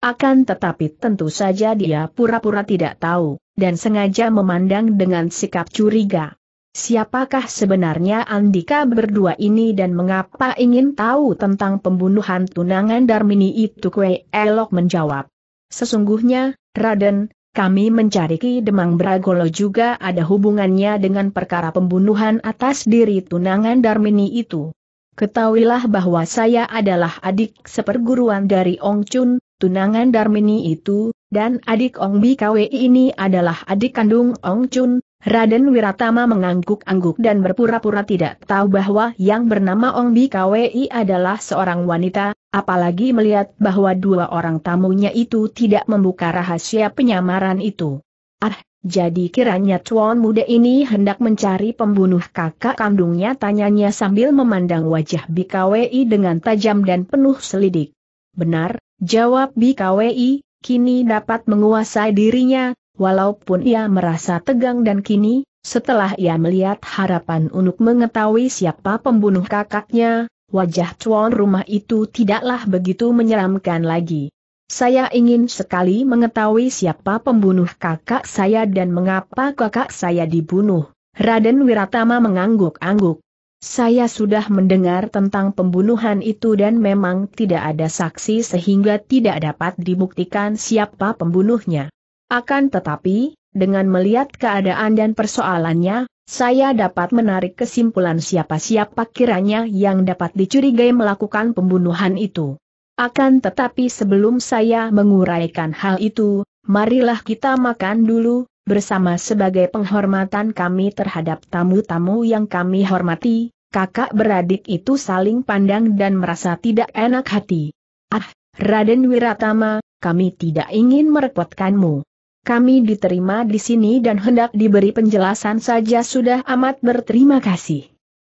Speaker 1: Akan tetapi tentu saja dia pura-pura tidak tahu, dan sengaja memandang dengan sikap curiga. Siapakah sebenarnya Andika berdua ini dan mengapa ingin tahu tentang pembunuhan tunangan Darmini itu kue elok menjawab. Sesungguhnya, Raden, kami mencari Ki Demang Bragolo juga ada hubungannya dengan perkara pembunuhan atas diri tunangan Darmini itu. Ketahuilah bahwa saya adalah adik seperguruan dari Ong Chun, tunangan Darmini itu, dan adik Ong Bikawe ini adalah adik kandung Ong Chun, Raden Wiratama mengangguk-angguk dan berpura-pura tidak tahu bahwa yang bernama Ong Bi Kwi adalah seorang wanita, apalagi melihat bahwa dua orang tamunya itu tidak membuka rahasia penyamaran itu. Ah, jadi kiranya tuan muda ini hendak mencari pembunuh kakak kandungnya tanyanya sambil memandang wajah Bi Kwi dengan tajam dan penuh selidik. Benar, jawab Bi Kwi, kini dapat menguasai dirinya, Walaupun ia merasa tegang dan kini, setelah ia melihat harapan untuk mengetahui siapa pembunuh kakaknya, wajah tuan rumah itu tidaklah begitu menyeramkan lagi. Saya ingin sekali mengetahui siapa pembunuh kakak saya dan mengapa kakak saya dibunuh. Raden Wiratama mengangguk-angguk. Saya sudah mendengar tentang pembunuhan itu dan memang tidak ada saksi sehingga tidak dapat dibuktikan siapa pembunuhnya. Akan tetapi, dengan melihat keadaan dan persoalannya, saya dapat menarik kesimpulan siapa-siapa kiranya yang dapat dicurigai melakukan pembunuhan itu. Akan tetapi sebelum saya menguraikan hal itu, marilah kita makan dulu, bersama sebagai penghormatan kami terhadap tamu-tamu yang kami hormati, kakak beradik itu saling pandang dan merasa tidak enak hati. Ah, Raden Wiratama, kami tidak ingin merepotkanmu kami diterima di sini dan hendak diberi penjelasan saja sudah amat berterima kasih.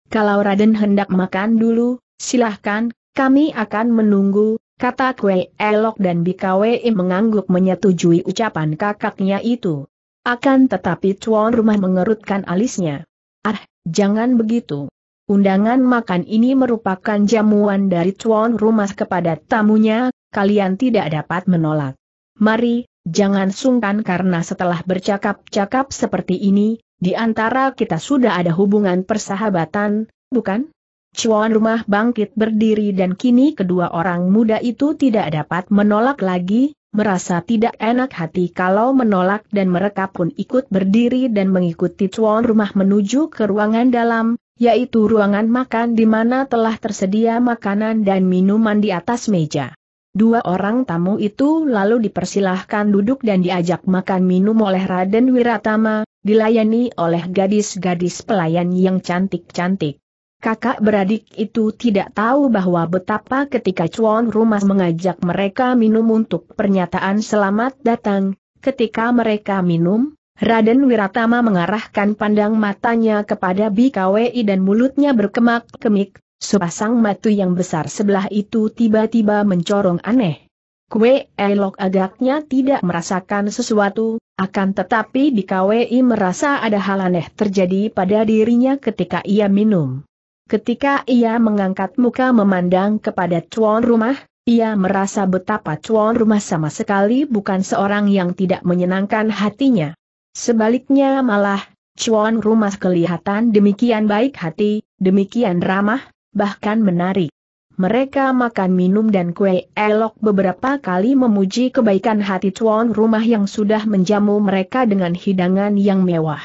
Speaker 1: Kalau Raden hendak makan dulu, silahkan, kami akan menunggu, kata Kwe Elok dan Bikawe mengangguk menyetujui ucapan kakaknya itu. Akan tetapi tuan rumah mengerutkan alisnya. Ah, jangan begitu. Undangan makan ini merupakan jamuan dari tuan rumah kepada tamunya, kalian tidak dapat menolak. Mari, Jangan sungkan karena setelah bercakap-cakap seperti ini, di antara kita sudah ada hubungan persahabatan, bukan? Cuan rumah bangkit berdiri dan kini kedua orang muda itu tidak dapat menolak lagi, merasa tidak enak hati kalau menolak dan mereka pun ikut berdiri dan mengikuti cuan rumah menuju ke ruangan dalam, yaitu ruangan makan di mana telah tersedia makanan dan minuman di atas meja. Dua orang tamu itu lalu dipersilahkan duduk dan diajak makan minum oleh Raden Wiratama, dilayani oleh gadis-gadis pelayan yang cantik-cantik. Kakak beradik itu tidak tahu bahwa betapa ketika cuan Rumah mengajak mereka minum untuk pernyataan selamat datang, ketika mereka minum, Raden Wiratama mengarahkan pandang matanya kepada BKWI dan mulutnya berkemak-kemik, Sepasang matu yang besar sebelah itu tiba-tiba mencorong aneh. Kwe elok agaknya tidak merasakan sesuatu, akan tetapi di KWI merasa ada hal aneh terjadi pada dirinya ketika ia minum. Ketika ia mengangkat muka memandang kepada tuan rumah, ia merasa betapa tuan rumah sama sekali bukan seorang yang tidak menyenangkan hatinya. Sebaliknya malah, tuan rumah kelihatan demikian baik hati, demikian ramah, bahkan menarik. Mereka makan minum dan kue elok beberapa kali memuji kebaikan hati tuan rumah yang sudah menjamu mereka dengan hidangan yang mewah.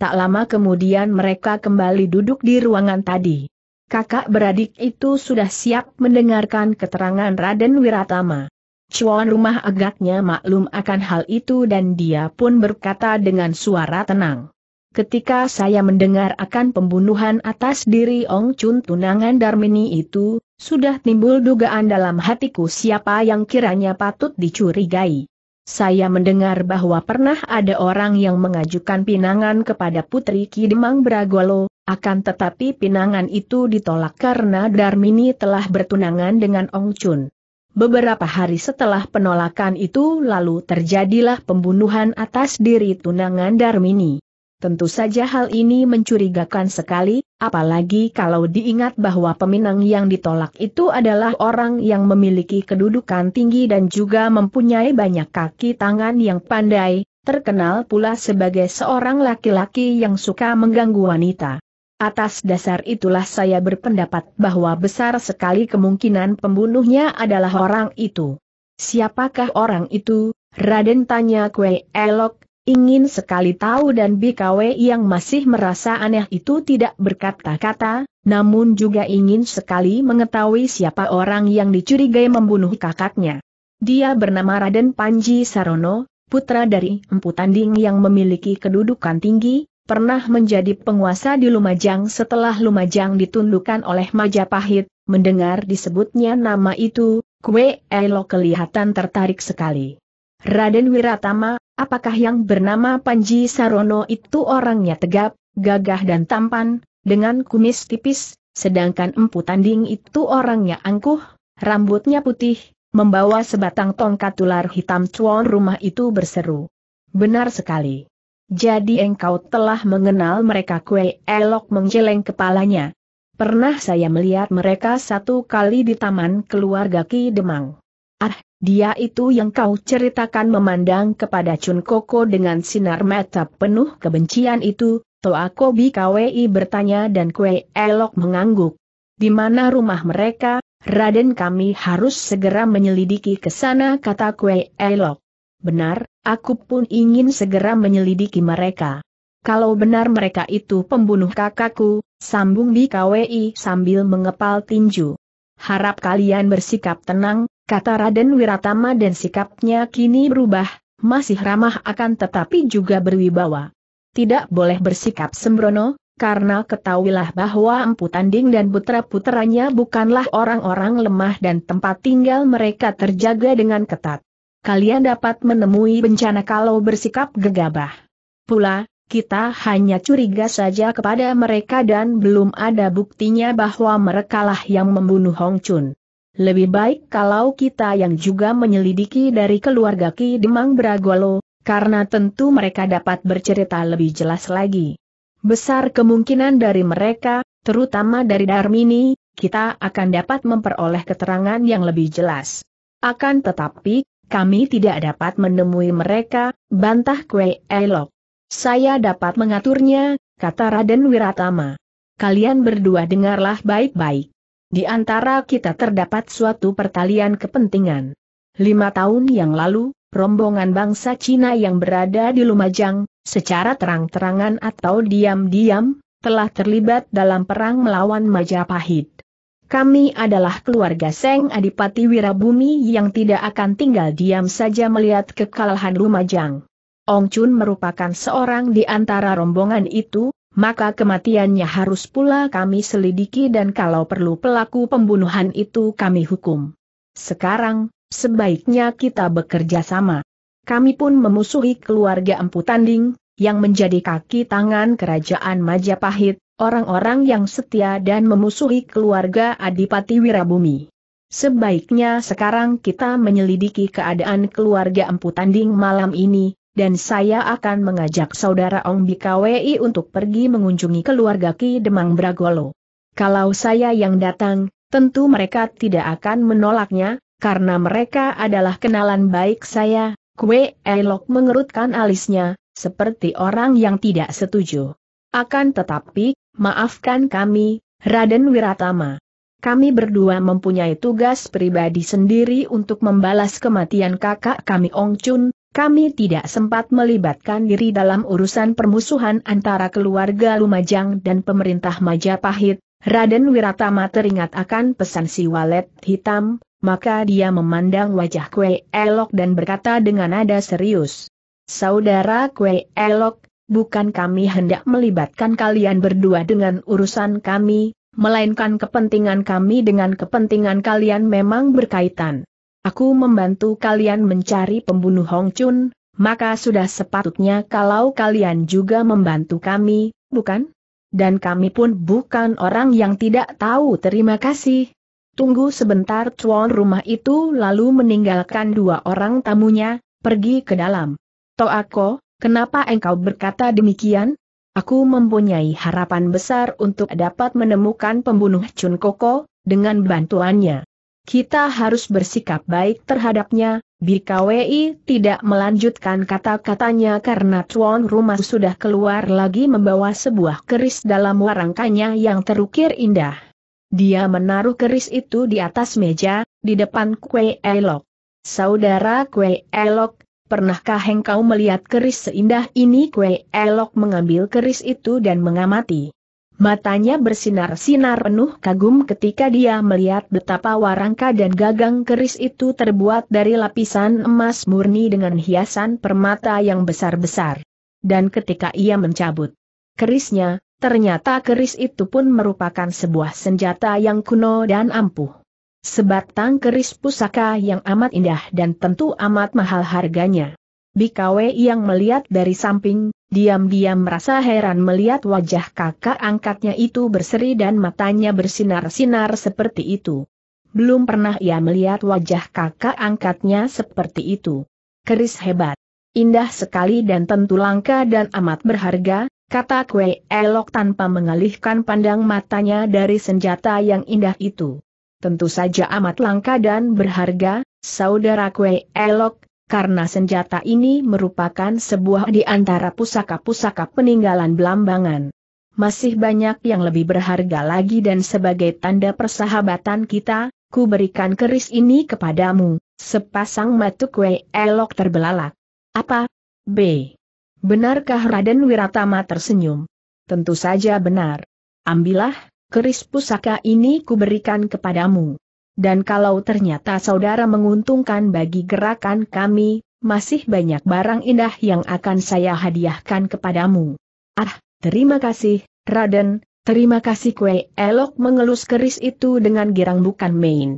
Speaker 1: Tak lama kemudian mereka kembali duduk di ruangan tadi. Kakak beradik itu sudah siap mendengarkan keterangan Raden Wiratama. Cuan rumah agaknya maklum akan hal itu dan dia pun berkata dengan suara tenang. Ketika saya mendengar akan pembunuhan atas diri Ong Chun tunangan Darmini itu, sudah timbul dugaan dalam hatiku siapa yang kiranya patut dicurigai. Saya mendengar bahwa pernah ada orang yang mengajukan pinangan kepada Putri Kidemang Bragolo, akan tetapi pinangan itu ditolak karena Darmini telah bertunangan dengan Ong Chun. Beberapa hari setelah penolakan itu lalu terjadilah pembunuhan atas diri tunangan Darmini. Tentu saja hal ini mencurigakan sekali, apalagi kalau diingat bahwa peminang yang ditolak itu adalah orang yang memiliki kedudukan tinggi dan juga mempunyai banyak kaki tangan yang pandai, terkenal pula sebagai seorang laki-laki yang suka mengganggu wanita. Atas dasar itulah saya berpendapat bahwa besar sekali kemungkinan pembunuhnya adalah orang itu. Siapakah orang itu? Raden tanya Kue Elok, Ingin sekali tahu dan Bikawe yang masih merasa aneh itu tidak berkata-kata, namun juga ingin sekali mengetahui siapa orang yang dicurigai membunuh kakaknya. Dia bernama Raden Panji Sarono, putra dari Empu Tanding yang memiliki kedudukan tinggi, pernah menjadi penguasa di Lumajang setelah Lumajang ditundukkan oleh Majapahit, mendengar disebutnya nama itu, Kue Elo kelihatan tertarik sekali. Raden Wiratama, apakah yang bernama Panji Sarono itu orangnya tegap, gagah dan tampan, dengan kumis tipis, sedangkan empu tanding itu orangnya angkuh, rambutnya putih, membawa sebatang tongkat tular hitam cuan rumah itu berseru. Benar sekali. Jadi engkau telah mengenal mereka kue elok menjeleng kepalanya. Pernah saya melihat mereka satu kali di taman keluarga Ki Demang. Ah, dia itu yang kau ceritakan memandang kepada Chun Koko dengan sinar mata penuh kebencian itu, Toa Kobi Kwei bertanya dan Kwe Elok mengangguk. Di mana rumah mereka, Raden kami harus segera menyelidiki ke sana kata Kwe Elok. Benar, aku pun ingin segera menyelidiki mereka. Kalau benar mereka itu pembunuh kakakku, sambung BKWI sambil mengepal tinju. Harap kalian bersikap tenang, kata Raden Wiratama dan sikapnya kini berubah, masih ramah akan tetapi juga berwibawa. Tidak boleh bersikap sembrono, karena ketahuilah bahwa Empu Tanding dan putra-putranya bukanlah orang-orang lemah dan tempat tinggal mereka terjaga dengan ketat. Kalian dapat menemui bencana kalau bersikap gegabah. Pula, kita hanya curiga saja kepada mereka dan belum ada buktinya bahwa merekalah yang membunuh Hong Chun. Lebih baik kalau kita yang juga menyelidiki dari keluarga Ki Demang Bragolo, karena tentu mereka dapat bercerita lebih jelas lagi. Besar kemungkinan dari mereka, terutama dari Darmini, kita akan dapat memperoleh keterangan yang lebih jelas. Akan tetapi, kami tidak dapat menemui mereka, bantah Kwe Elok. Saya dapat mengaturnya, kata Raden Wiratama. Kalian berdua dengarlah baik-baik. Di antara kita terdapat suatu pertalian kepentingan. Lima tahun yang lalu, rombongan bangsa Cina yang berada di Lumajang, secara terang-terangan atau diam-diam, telah terlibat dalam perang melawan Majapahit. Kami adalah keluarga Seng Adipati Wirabumi yang tidak akan tinggal diam saja melihat kekalahan Lumajang. Ong Chun merupakan seorang di antara rombongan itu, maka kematiannya harus pula kami selidiki dan kalau perlu pelaku pembunuhan itu kami hukum. Sekarang, sebaiknya kita bekerja sama. Kami pun memusuhi keluarga Empu Tanding, yang menjadi kaki tangan kerajaan Majapahit, orang-orang yang setia dan memusuhi keluarga Adipati Wirabumi. Sebaiknya sekarang kita menyelidiki keadaan keluarga Empu Tanding malam ini, dan saya akan mengajak saudara Ong Bikawi untuk pergi mengunjungi keluarga Ki Demang Bragolo. Kalau saya yang datang, tentu mereka tidak akan menolaknya, karena mereka adalah kenalan baik saya, Kue Elok mengerutkan alisnya, seperti orang yang tidak setuju. Akan tetapi, maafkan kami, Raden Wiratama. Kami berdua mempunyai tugas pribadi sendiri untuk membalas kematian kakak kami Ong Chun, kami tidak sempat melibatkan diri dalam urusan permusuhan antara keluarga Lumajang dan pemerintah Majapahit, Raden Wiratama teringat akan pesan si walet hitam, maka dia memandang wajah kue elok dan berkata dengan nada serius. Saudara kue elok, bukan kami hendak melibatkan kalian berdua dengan urusan kami, melainkan kepentingan kami dengan kepentingan kalian memang berkaitan. Aku membantu kalian mencari pembunuh Hong Chun, maka sudah sepatutnya kalau kalian juga membantu kami, bukan? Dan kami pun bukan orang yang tidak tahu terima kasih. Tunggu sebentar tuan rumah itu lalu meninggalkan dua orang tamunya, pergi ke dalam. Toako, kenapa engkau berkata demikian? Aku mempunyai harapan besar untuk dapat menemukan pembunuh Chun Koko, dengan bantuannya. Kita harus bersikap baik terhadapnya, BKWI tidak melanjutkan kata-katanya karena tuan rumah sudah keluar lagi membawa sebuah keris dalam warangkanya yang terukir indah. Dia menaruh keris itu di atas meja, di depan kue elok. Saudara kue elok, pernahkah engkau melihat keris seindah ini? Kue elok mengambil keris itu dan mengamati. Matanya bersinar-sinar penuh kagum ketika dia melihat betapa warangka dan gagang keris itu terbuat dari lapisan emas murni dengan hiasan permata yang besar-besar. Dan ketika ia mencabut kerisnya, ternyata keris itu pun merupakan sebuah senjata yang kuno dan ampuh. Sebatang keris pusaka yang amat indah dan tentu amat mahal harganya. Bikawe yang melihat dari samping, diam-diam merasa heran melihat wajah kakak angkatnya itu berseri dan matanya bersinar-sinar seperti itu. Belum pernah ia melihat wajah kakak angkatnya seperti itu. Keris hebat. Indah sekali dan tentu langka dan amat berharga, kata Kue Elok tanpa mengalihkan pandang matanya dari senjata yang indah itu. Tentu saja amat langka dan berharga, saudara Kue Elok, karena senjata ini merupakan sebuah di antara pusaka-pusaka peninggalan Belambangan. Masih banyak yang lebih berharga lagi dan sebagai tanda persahabatan kita, ku berikan keris ini kepadamu, sepasang matu elok terbelalak. Apa? B. Benarkah Raden Wiratama tersenyum? Tentu saja benar. Ambillah, keris pusaka ini ku berikan kepadamu dan kalau ternyata saudara menguntungkan bagi gerakan kami, masih banyak barang indah yang akan saya hadiahkan kepadamu. Ah, terima kasih, Raden, terima kasih kue elok mengelus keris itu dengan girang bukan main.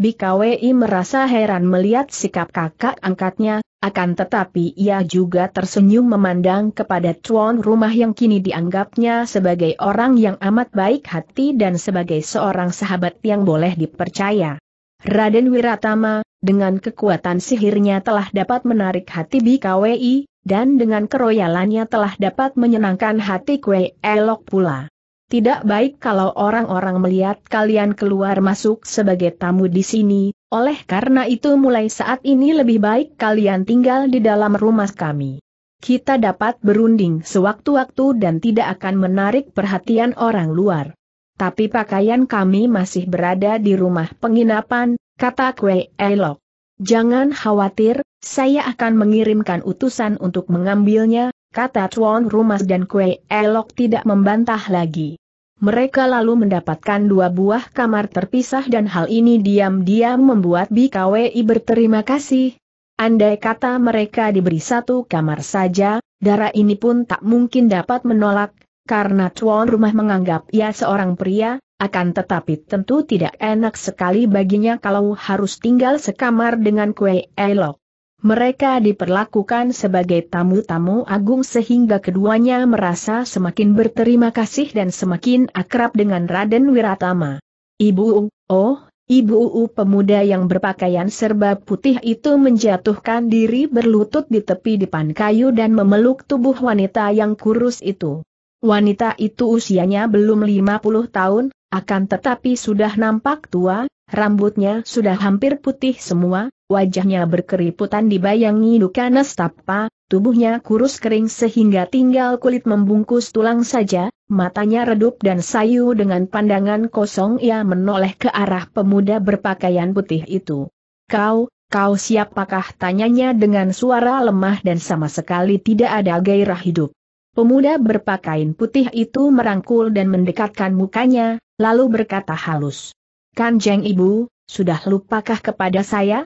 Speaker 1: Bikawei merasa heran melihat sikap kakak angkatnya, akan tetapi ia juga tersenyum memandang kepada tuan rumah yang kini dianggapnya sebagai orang yang amat baik hati dan sebagai seorang sahabat yang boleh dipercaya. Raden Wiratama, dengan kekuatan sihirnya telah dapat menarik hati BKWI, dan dengan keroyalannya telah dapat menyenangkan hati Kwe Elok pula. Tidak baik kalau orang-orang melihat kalian keluar masuk sebagai tamu di sini, oleh karena itu mulai saat ini lebih baik kalian tinggal di dalam rumah kami. Kita dapat berunding sewaktu-waktu dan tidak akan menarik perhatian orang luar. Tapi pakaian kami masih berada di rumah penginapan, kata Kue Elok. Jangan khawatir, saya akan mengirimkan utusan untuk mengambilnya, kata Chuan Rumas dan Kue Elok tidak membantah lagi. Mereka lalu mendapatkan dua buah kamar terpisah dan hal ini diam-diam membuat BKWI berterima kasih. Andai kata mereka diberi satu kamar saja, darah ini pun tak mungkin dapat menolak, karena tuan rumah menganggap ia seorang pria, akan tetapi tentu tidak enak sekali baginya kalau harus tinggal sekamar dengan kue elok. Mereka diperlakukan sebagai tamu-tamu agung sehingga keduanya merasa semakin berterima kasih dan semakin akrab dengan Raden Wiratama. Ibu, oh, Ibu UU pemuda yang berpakaian serba putih itu menjatuhkan diri berlutut di tepi depan kayu dan memeluk tubuh wanita yang kurus itu. Wanita itu usianya belum 50 tahun, akan tetapi sudah nampak tua, rambutnya sudah hampir putih semua, wajahnya berkeriputan dibayangi duka nestapa, tubuhnya kurus kering sehingga tinggal kulit membungkus tulang saja, matanya redup dan sayu dengan pandangan kosong ia menoleh ke arah pemuda berpakaian putih itu. Kau, kau siapakah tanyanya dengan suara lemah dan sama sekali tidak ada gairah hidup. Pemuda berpakaian putih itu merangkul dan mendekatkan mukanya, lalu berkata halus. Kanjeng Ibu, sudah lupakah kepada saya?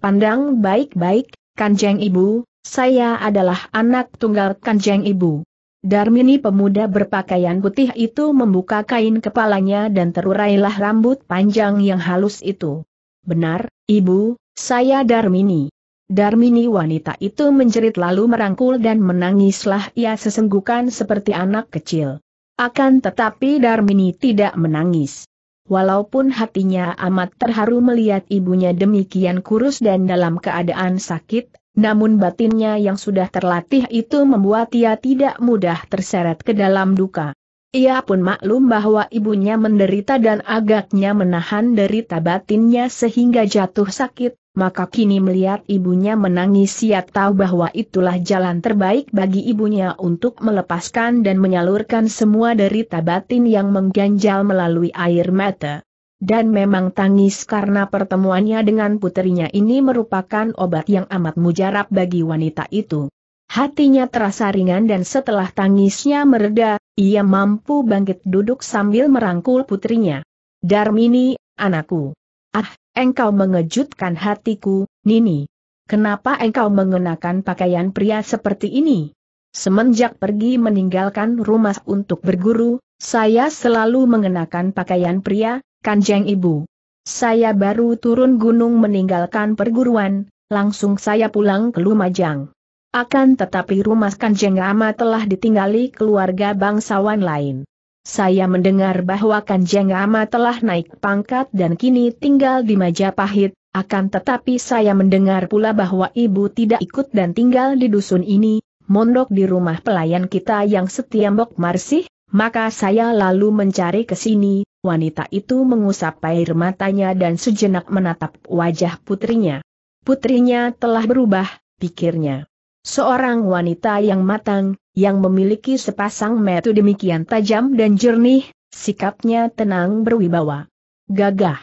Speaker 1: Pandang baik-baik, Kanjeng Ibu, saya adalah anak tunggal Kanjeng Ibu. Darmini pemuda berpakaian putih itu membuka kain kepalanya dan terurailah rambut panjang yang halus itu. Benar, Ibu, saya Darmini. Darmini wanita itu menjerit lalu merangkul dan menangislah ia sesenggukan seperti anak kecil. Akan tetapi Darmini tidak menangis walaupun hatinya amat terharu melihat ibunya demikian kurus dan dalam keadaan sakit, namun batinnya yang sudah terlatih itu membuat ia tidak mudah terseret ke dalam duka. Ia pun maklum bahwa ibunya menderita dan agaknya menahan derita batinnya sehingga jatuh sakit, maka kini melihat ibunya menangis ia tahu bahwa itulah jalan terbaik bagi ibunya untuk melepaskan dan menyalurkan semua derita batin yang mengganjal melalui air mata. Dan memang tangis karena pertemuannya dengan putrinya ini merupakan obat yang amat mujarab bagi wanita itu. Hatinya terasa ringan dan setelah tangisnya mereda, ia mampu bangkit duduk sambil merangkul putrinya. Darmini, anakku. Ah, Engkau mengejutkan hatiku, Nini. Kenapa engkau mengenakan pakaian pria seperti ini? Semenjak pergi meninggalkan rumah untuk berguru, saya selalu mengenakan pakaian pria, Kanjeng Ibu. Saya baru turun gunung meninggalkan perguruan, langsung saya pulang ke Lumajang. Akan tetapi rumah Kanjeng Rama telah ditinggali keluarga bangsawan lain saya mendengar bahwa Kanjeng Ama telah naik pangkat dan kini tinggal di Majapahit, akan tetapi saya mendengar pula bahwa ibu tidak ikut dan tinggal di dusun ini, mondok di rumah pelayan kita yang setia Mbok Marsih, maka saya lalu mencari ke sini, wanita itu mengusap air matanya dan sejenak menatap wajah putrinya. Putrinya telah berubah, pikirnya. Seorang wanita yang matang, yang memiliki sepasang metu demikian tajam dan jernih, sikapnya tenang berwibawa. Gagah.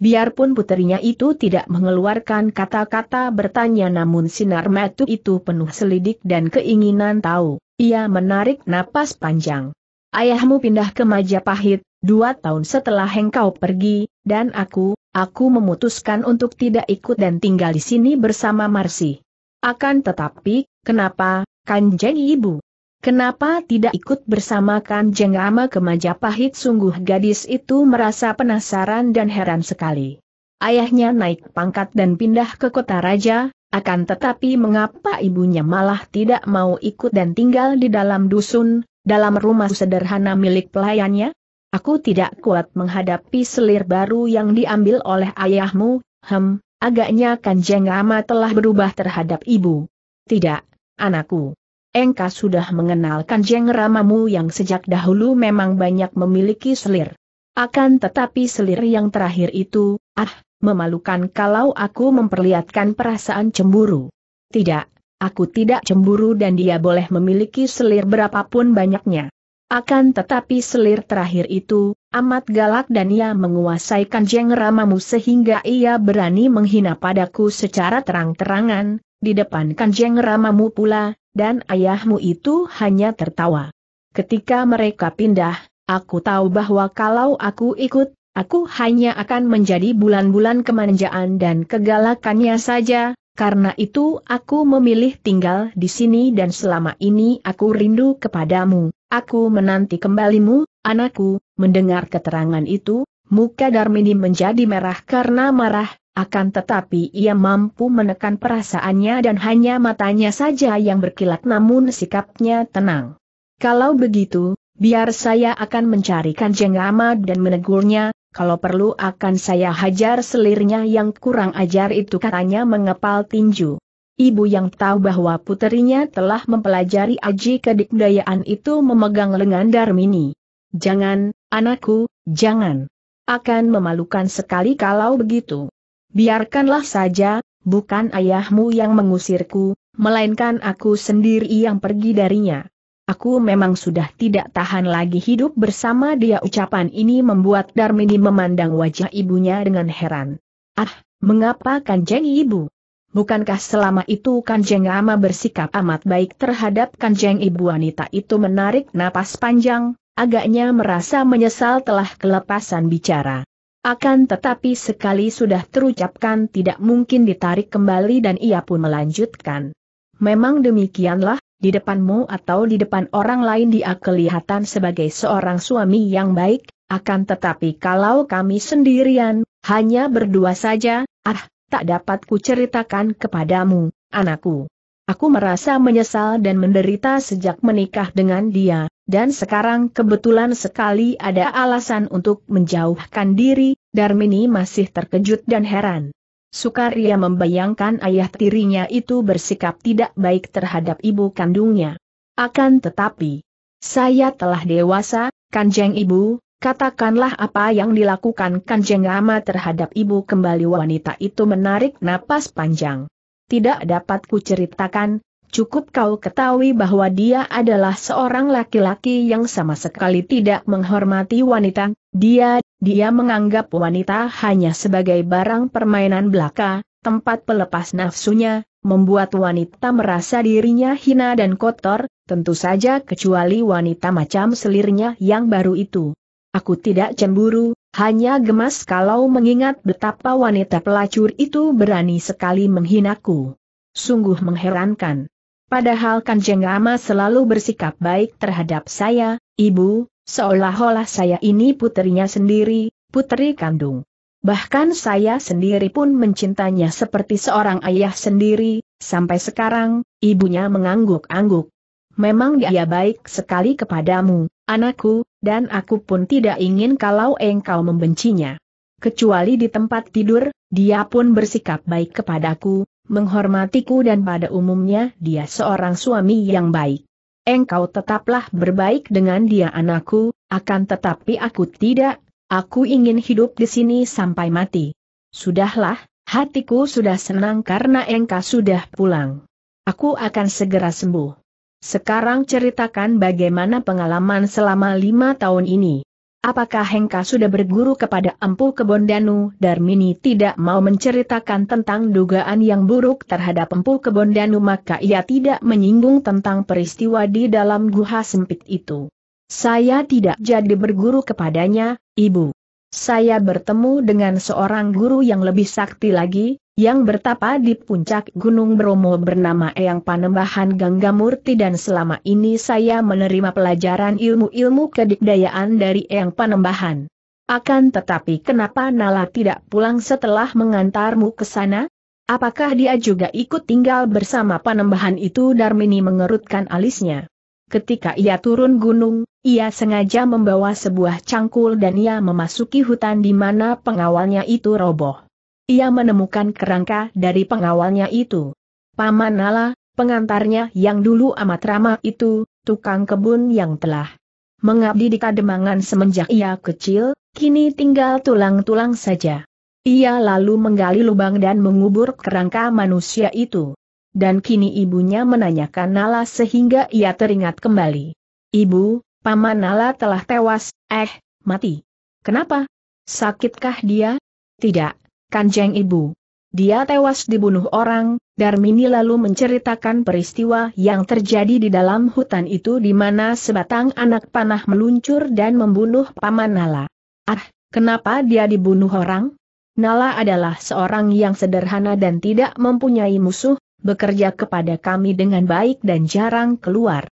Speaker 1: Biarpun putrinya itu tidak mengeluarkan kata-kata bertanya namun sinar metu itu penuh selidik dan keinginan tahu, ia menarik napas panjang. Ayahmu pindah ke Majapahit, dua tahun setelah engkau pergi, dan aku, aku memutuskan untuk tidak ikut dan tinggal di sini bersama Marsi. Akan tetapi, kenapa, Kanjeng Ibu? Kenapa tidak ikut bersama Kanjeng Ama ke Majapahit? Sungguh gadis itu merasa penasaran dan heran sekali. Ayahnya naik pangkat dan pindah ke kota raja, akan tetapi mengapa ibunya malah tidak mau ikut dan tinggal di dalam dusun, dalam rumah sederhana milik pelayannya? Aku tidak kuat menghadapi selir baru yang diambil oleh ayahmu, hem, Agaknya Kanjeng Rama telah berubah terhadap ibu. Tidak, anakku. Engkau sudah mengenal Kanjeng Ramamu yang sejak dahulu memang banyak memiliki selir. Akan tetapi selir yang terakhir itu, ah, memalukan kalau aku memperlihatkan perasaan cemburu. Tidak, aku tidak cemburu dan dia boleh memiliki selir berapapun banyaknya. Akan tetapi selir terakhir itu, amat galak dan ia menguasai kanjeng ramamu sehingga ia berani menghina padaku secara terang-terangan, di depan kanjeng ramamu pula, dan ayahmu itu hanya tertawa. Ketika mereka pindah, aku tahu bahwa kalau aku ikut, aku hanya akan menjadi bulan-bulan kemanjaan dan kegalakannya saja, karena itu aku memilih tinggal di sini dan selama ini aku rindu kepadamu. Aku menanti kembalimu, anakku, mendengar keterangan itu, muka Darmini menjadi merah karena marah, akan tetapi ia mampu menekan perasaannya dan hanya matanya saja yang berkilat namun sikapnya tenang. Kalau begitu, biar saya akan mencarikan Jeng Ahmad dan menegurnya, kalau perlu akan saya hajar selirnya yang kurang ajar itu katanya mengepal tinju. Ibu yang tahu bahwa puterinya telah mempelajari aji kedikdayaan itu memegang lengan Darmini. Jangan, anakku, jangan. Akan memalukan sekali kalau begitu. Biarkanlah saja, bukan ayahmu yang mengusirku, melainkan aku sendiri yang pergi darinya. Aku memang sudah tidak tahan lagi hidup bersama dia ucapan ini membuat Darmini memandang wajah ibunya dengan heran. Ah, mengapa kanjeng ibu? Bukankah selama itu Kanjeng Rama bersikap amat baik terhadap Kanjeng Ibu Wanita itu menarik napas panjang, agaknya merasa menyesal telah kelepasan bicara. Akan tetapi sekali sudah terucapkan tidak mungkin ditarik kembali dan ia pun melanjutkan. Memang demikianlah, di depanmu atau di depan orang lain dia kelihatan sebagai seorang suami yang baik, akan tetapi kalau kami sendirian, hanya berdua saja, ah, tak dapat kuceritakan kepadamu, anakku. Aku merasa menyesal dan menderita sejak menikah dengan dia, dan sekarang kebetulan sekali ada alasan untuk menjauhkan diri, Darmini masih terkejut dan heran. Sukaria membayangkan ayah tirinya itu bersikap tidak baik terhadap ibu kandungnya. Akan tetapi, saya telah dewasa, kanjeng ibu, Katakanlah apa yang dilakukan Kanjeng Rama terhadap ibu kembali wanita itu menarik napas panjang. Tidak dapat kuceritakan, cukup kau ketahui bahwa dia adalah seorang laki-laki yang sama sekali tidak menghormati wanita, dia, dia menganggap wanita hanya sebagai barang permainan belaka, tempat pelepas nafsunya, membuat wanita merasa dirinya hina dan kotor, tentu saja kecuali wanita macam selirnya yang baru itu. Aku tidak cemburu, hanya gemas kalau mengingat betapa wanita pelacur itu berani sekali menghinaku. Sungguh mengherankan. Padahal Kanjeng Rama selalu bersikap baik terhadap saya, ibu, seolah-olah saya ini putrinya sendiri, putri kandung. Bahkan saya sendiri pun mencintanya seperti seorang ayah sendiri, sampai sekarang, ibunya mengangguk-angguk. Memang dia baik sekali kepadamu, anakku, dan aku pun tidak ingin kalau engkau membencinya. Kecuali di tempat tidur, dia pun bersikap baik kepadaku, menghormatiku dan pada umumnya dia seorang suami yang baik. Engkau tetaplah berbaik dengan dia anakku, akan tetapi aku tidak, aku ingin hidup di sini sampai mati. Sudahlah, hatiku sudah senang karena engkau sudah pulang. Aku akan segera sembuh. Sekarang ceritakan bagaimana pengalaman selama lima tahun ini. Apakah Hengka sudah berguru kepada Empu kebondanu? Darmini tidak mau menceritakan tentang dugaan yang buruk terhadap Empu kebondanu maka ia tidak menyinggung tentang peristiwa di dalam guha sempit itu. Saya tidak jadi berguru kepadanya, Ibu saya bertemu dengan seorang guru yang lebih sakti lagi, yang bertapa di puncak Gunung Bromo bernama Eyang Panembahan Ganggamurti dan selama ini saya menerima pelajaran ilmu-ilmu kedikdayaan dari Eyang Panembahan. Akan tetapi kenapa Nala tidak pulang setelah mengantarmu ke sana? Apakah dia juga ikut tinggal bersama Panembahan itu Darmini mengerutkan alisnya. Ketika ia turun gunung, ia sengaja membawa sebuah cangkul dan ia memasuki hutan di mana pengawalnya itu roboh. Ia menemukan kerangka dari pengawalnya itu. Paman Nala, pengantarnya yang dulu amat ramah itu, tukang kebun yang telah mengabdi di kademangan semenjak ia kecil, kini tinggal tulang-tulang saja. Ia lalu menggali lubang dan mengubur kerangka manusia itu dan kini ibunya menanyakan Nala sehingga ia teringat kembali. Ibu, paman Nala telah tewas, eh, mati. Kenapa? Sakitkah dia? Tidak, kanjeng ibu. Dia tewas dibunuh orang, Darmini lalu menceritakan peristiwa yang terjadi di dalam hutan itu di mana sebatang anak panah meluncur dan membunuh paman Nala. Ah, kenapa dia dibunuh orang? Nala adalah seorang yang sederhana dan tidak mempunyai musuh, bekerja kepada kami dengan baik dan jarang keluar.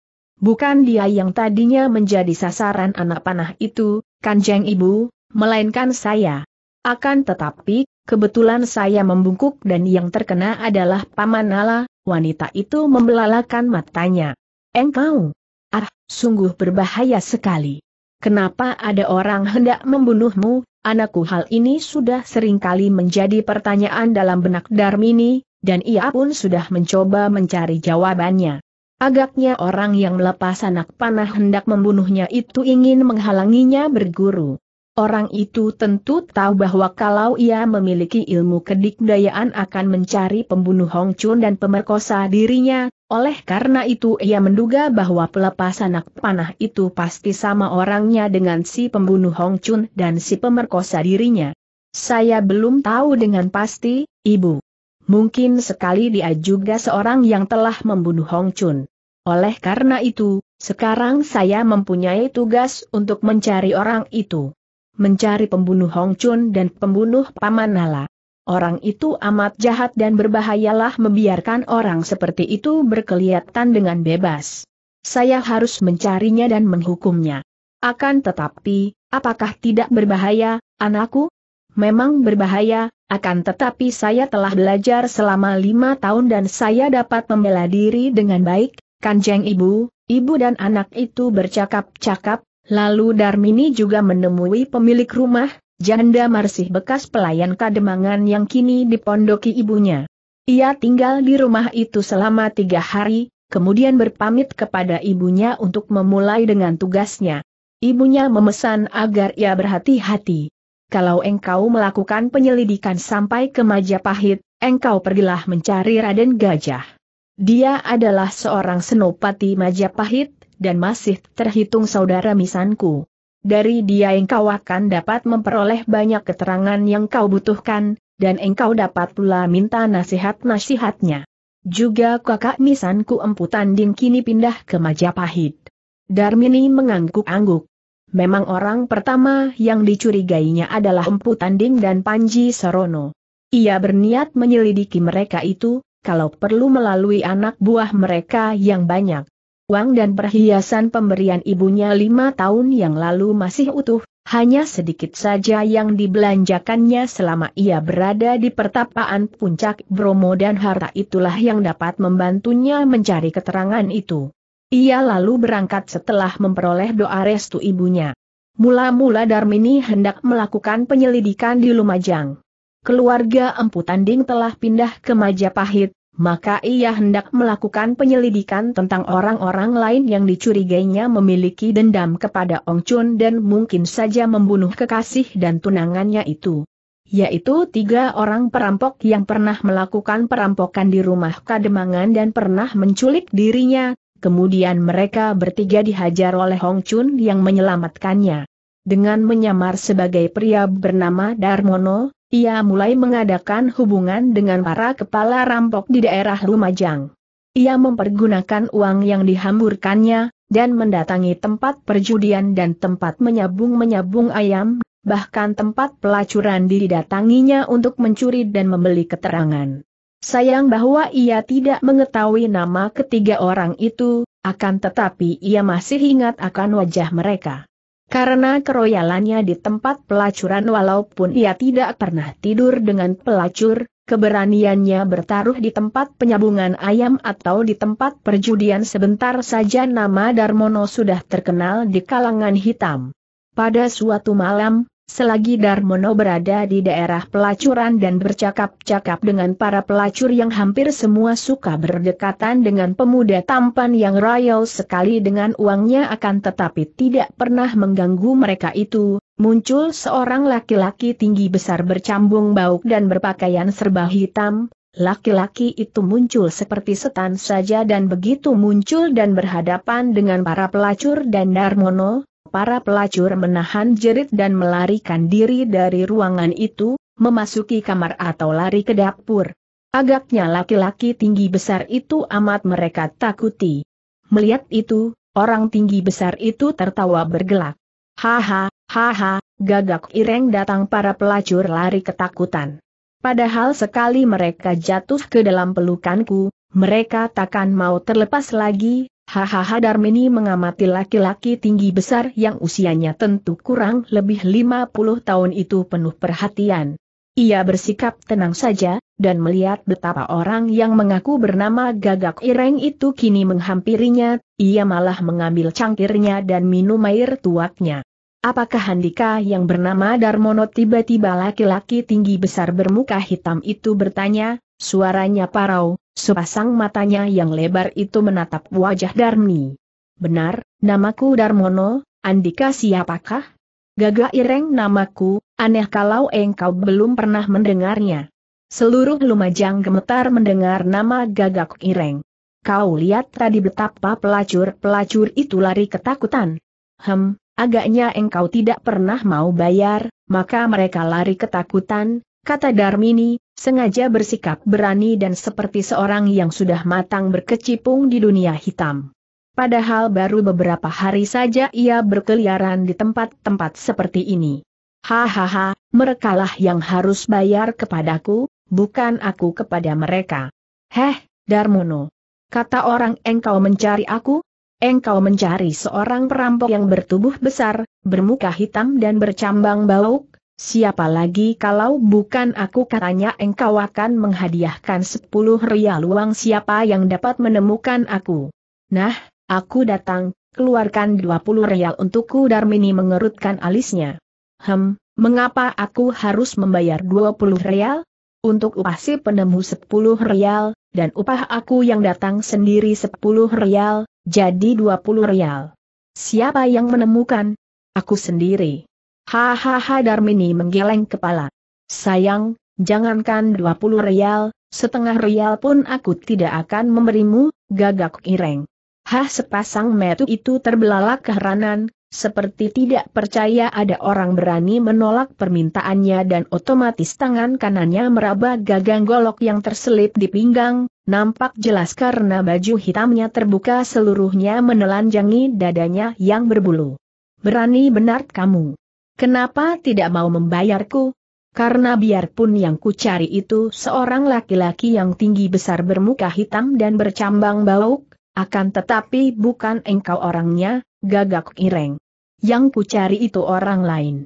Speaker 1: Bukan dia yang tadinya menjadi sasaran anak panah itu, Kanjeng Ibu, melainkan saya. Akan tetapi, kebetulan saya membungkuk dan yang terkena adalah Paman Nala, wanita itu membelalakan matanya. Engkau? Ah, sungguh berbahaya sekali. Kenapa ada orang hendak membunuhmu, anakku hal ini sudah seringkali menjadi pertanyaan dalam benak Darmini, dan ia pun sudah mencoba mencari jawabannya. Agaknya orang yang melepas anak panah hendak membunuhnya itu ingin menghalanginya berguru. Orang itu tentu tahu bahwa kalau ia memiliki ilmu kedikdayaan akan mencari pembunuh Hong Chun dan pemerkosa dirinya, oleh karena itu ia menduga bahwa pelepas anak panah itu pasti sama orangnya dengan si pembunuh Hong Chun dan si pemerkosa dirinya. Saya belum tahu dengan pasti, Ibu. Mungkin sekali dia juga seorang yang telah membunuh Hong Chun. Oleh karena itu, sekarang saya mempunyai tugas untuk mencari orang itu. Mencari pembunuh Hong Chun dan pembunuh Paman Nala. Orang itu amat jahat dan berbahayalah membiarkan orang seperti itu berkelihatan dengan bebas. Saya harus mencarinya dan menghukumnya. Akan tetapi, apakah tidak berbahaya, anakku? memang berbahaya, akan tetapi saya telah belajar selama lima tahun dan saya dapat membela diri dengan baik, Kanjeng Ibu, ibu dan anak itu bercakap-cakap, lalu Darmini juga menemui pemilik rumah, janda Marsih bekas pelayan kademangan yang kini dipondoki ibunya. Ia tinggal di rumah itu selama tiga hari, kemudian berpamit kepada ibunya untuk memulai dengan tugasnya. Ibunya memesan agar ia berhati-hati kalau engkau melakukan penyelidikan sampai ke Majapahit, engkau pergilah mencari Raden Gajah. Dia adalah seorang senopati Majapahit, dan masih terhitung saudara misanku. Dari dia engkau akan dapat memperoleh banyak keterangan yang kau butuhkan, dan engkau dapat pula minta nasihat-nasihatnya. Juga kakak misanku Emputan Tanding kini pindah ke Majapahit. Darmini mengangguk-angguk. Memang orang pertama yang dicurigainya adalah Empu Tanding dan Panji Sarono. Ia berniat menyelidiki mereka itu, kalau perlu melalui anak buah mereka yang banyak. Uang dan perhiasan pemberian ibunya lima tahun yang lalu masih utuh, hanya sedikit saja yang dibelanjakannya selama ia berada di pertapaan puncak Bromo dan harta itulah yang dapat membantunya mencari keterangan itu. Ia lalu berangkat setelah memperoleh doa restu ibunya. Mula-mula Darmini hendak melakukan penyelidikan di Lumajang. Keluarga Empu Tanding telah pindah ke Majapahit, maka ia hendak melakukan penyelidikan tentang orang-orang lain yang dicurigainya memiliki dendam kepada Ong Chun dan mungkin saja membunuh kekasih dan tunangannya itu. Yaitu tiga orang perampok yang pernah melakukan perampokan di rumah Kademangan dan pernah menculik dirinya, kemudian mereka bertiga dihajar oleh Hong Chun yang menyelamatkannya. Dengan menyamar sebagai pria bernama Darmono, ia mulai mengadakan hubungan dengan para kepala rampok di daerah Lumajang. Ia mempergunakan uang yang dihamburkannya, dan mendatangi tempat perjudian dan tempat menyabung-menyabung ayam, bahkan tempat pelacuran didatanginya untuk mencuri dan membeli keterangan. Sayang bahwa ia tidak mengetahui nama ketiga orang itu, akan tetapi ia masih ingat akan wajah mereka. Karena keroyalannya di tempat pelacuran walaupun ia tidak pernah tidur dengan pelacur, keberaniannya bertaruh di tempat penyabungan ayam atau di tempat perjudian sebentar saja nama Darmono sudah terkenal di kalangan hitam. Pada suatu malam, Selagi Darmono berada di daerah pelacuran dan bercakap-cakap dengan para pelacur yang hampir semua suka berdekatan dengan pemuda tampan yang royal sekali dengan uangnya akan tetapi tidak pernah mengganggu mereka itu, muncul seorang laki-laki tinggi besar bercambung bau dan berpakaian serba hitam, Laki-laki itu muncul seperti setan saja dan begitu muncul dan berhadapan dengan para pelacur dan Darmono, para pelacur menahan jerit dan melarikan diri dari ruangan itu, memasuki kamar atau lari ke dapur. Agaknya laki-laki tinggi besar itu amat mereka takuti. Melihat itu, orang tinggi besar itu tertawa bergelak. Haha, haha, gagak ireng datang para pelacur lari ketakutan. Padahal sekali mereka jatuh ke dalam pelukanku, mereka takkan mau terlepas lagi, Hahaha Darmini mengamati laki-laki tinggi besar yang usianya tentu kurang lebih 50 tahun itu penuh perhatian. Ia bersikap tenang saja, dan melihat betapa orang yang mengaku bernama Gagak Ireng itu kini menghampirinya, ia malah mengambil cangkirnya dan minum air tuaknya. Apakah Handika yang bernama Darmono tiba-tiba laki-laki tinggi besar bermuka hitam itu bertanya, suaranya parau, Sepasang matanya yang lebar itu menatap wajah Darmi. Benar, namaku Darmono, Andika siapakah? Gagak ireng namaku, aneh kalau engkau belum pernah mendengarnya. Seluruh Lumajang gemetar mendengar nama Gagak Ireng. Kau lihat tadi betapa pelacur-pelacur itu lari ketakutan. Hem, agaknya engkau tidak pernah mau bayar, maka mereka lari ketakutan, kata Darmini, sengaja bersikap berani dan seperti seorang yang sudah matang berkecipung di dunia hitam. Padahal baru beberapa hari saja ia berkeliaran di tempat-tempat seperti ini. Hahaha, merekalah yang harus bayar kepadaku, bukan aku kepada mereka. Heh, Darmono. Kata orang engkau mencari aku? Engkau mencari seorang perampok yang bertubuh besar, bermuka hitam dan bercambang bauk, Siapa lagi kalau bukan aku katanya engkau akan menghadiahkan sepuluh rial uang siapa yang dapat menemukan aku. Nah, aku datang, keluarkan dua puluh rial untukku Darmini mengerutkan alisnya. Hem, mengapa aku harus membayar dua puluh rial? Untuk upah si penemu sepuluh rial, dan upah aku yang datang sendiri sepuluh rial, jadi dua puluh rial. Siapa yang menemukan? Aku sendiri. Hahaha Darmini menggeleng kepala. Sayang, jangankan 20 rial, setengah rial pun aku tidak akan memberimu, gagak ireng. Hah sepasang metu itu terbelalak keheranan, seperti tidak percaya ada orang berani menolak permintaannya dan otomatis tangan kanannya meraba gagang golok yang terselip di pinggang, nampak jelas karena baju hitamnya terbuka seluruhnya menelanjangi dadanya yang berbulu. Berani benar kamu. Kenapa tidak mau membayarku? Karena biarpun yang kucari itu seorang laki-laki yang tinggi besar bermuka hitam dan bercambang bauk, akan tetapi bukan engkau orangnya, gagak ireng. Yang kucari itu orang lain.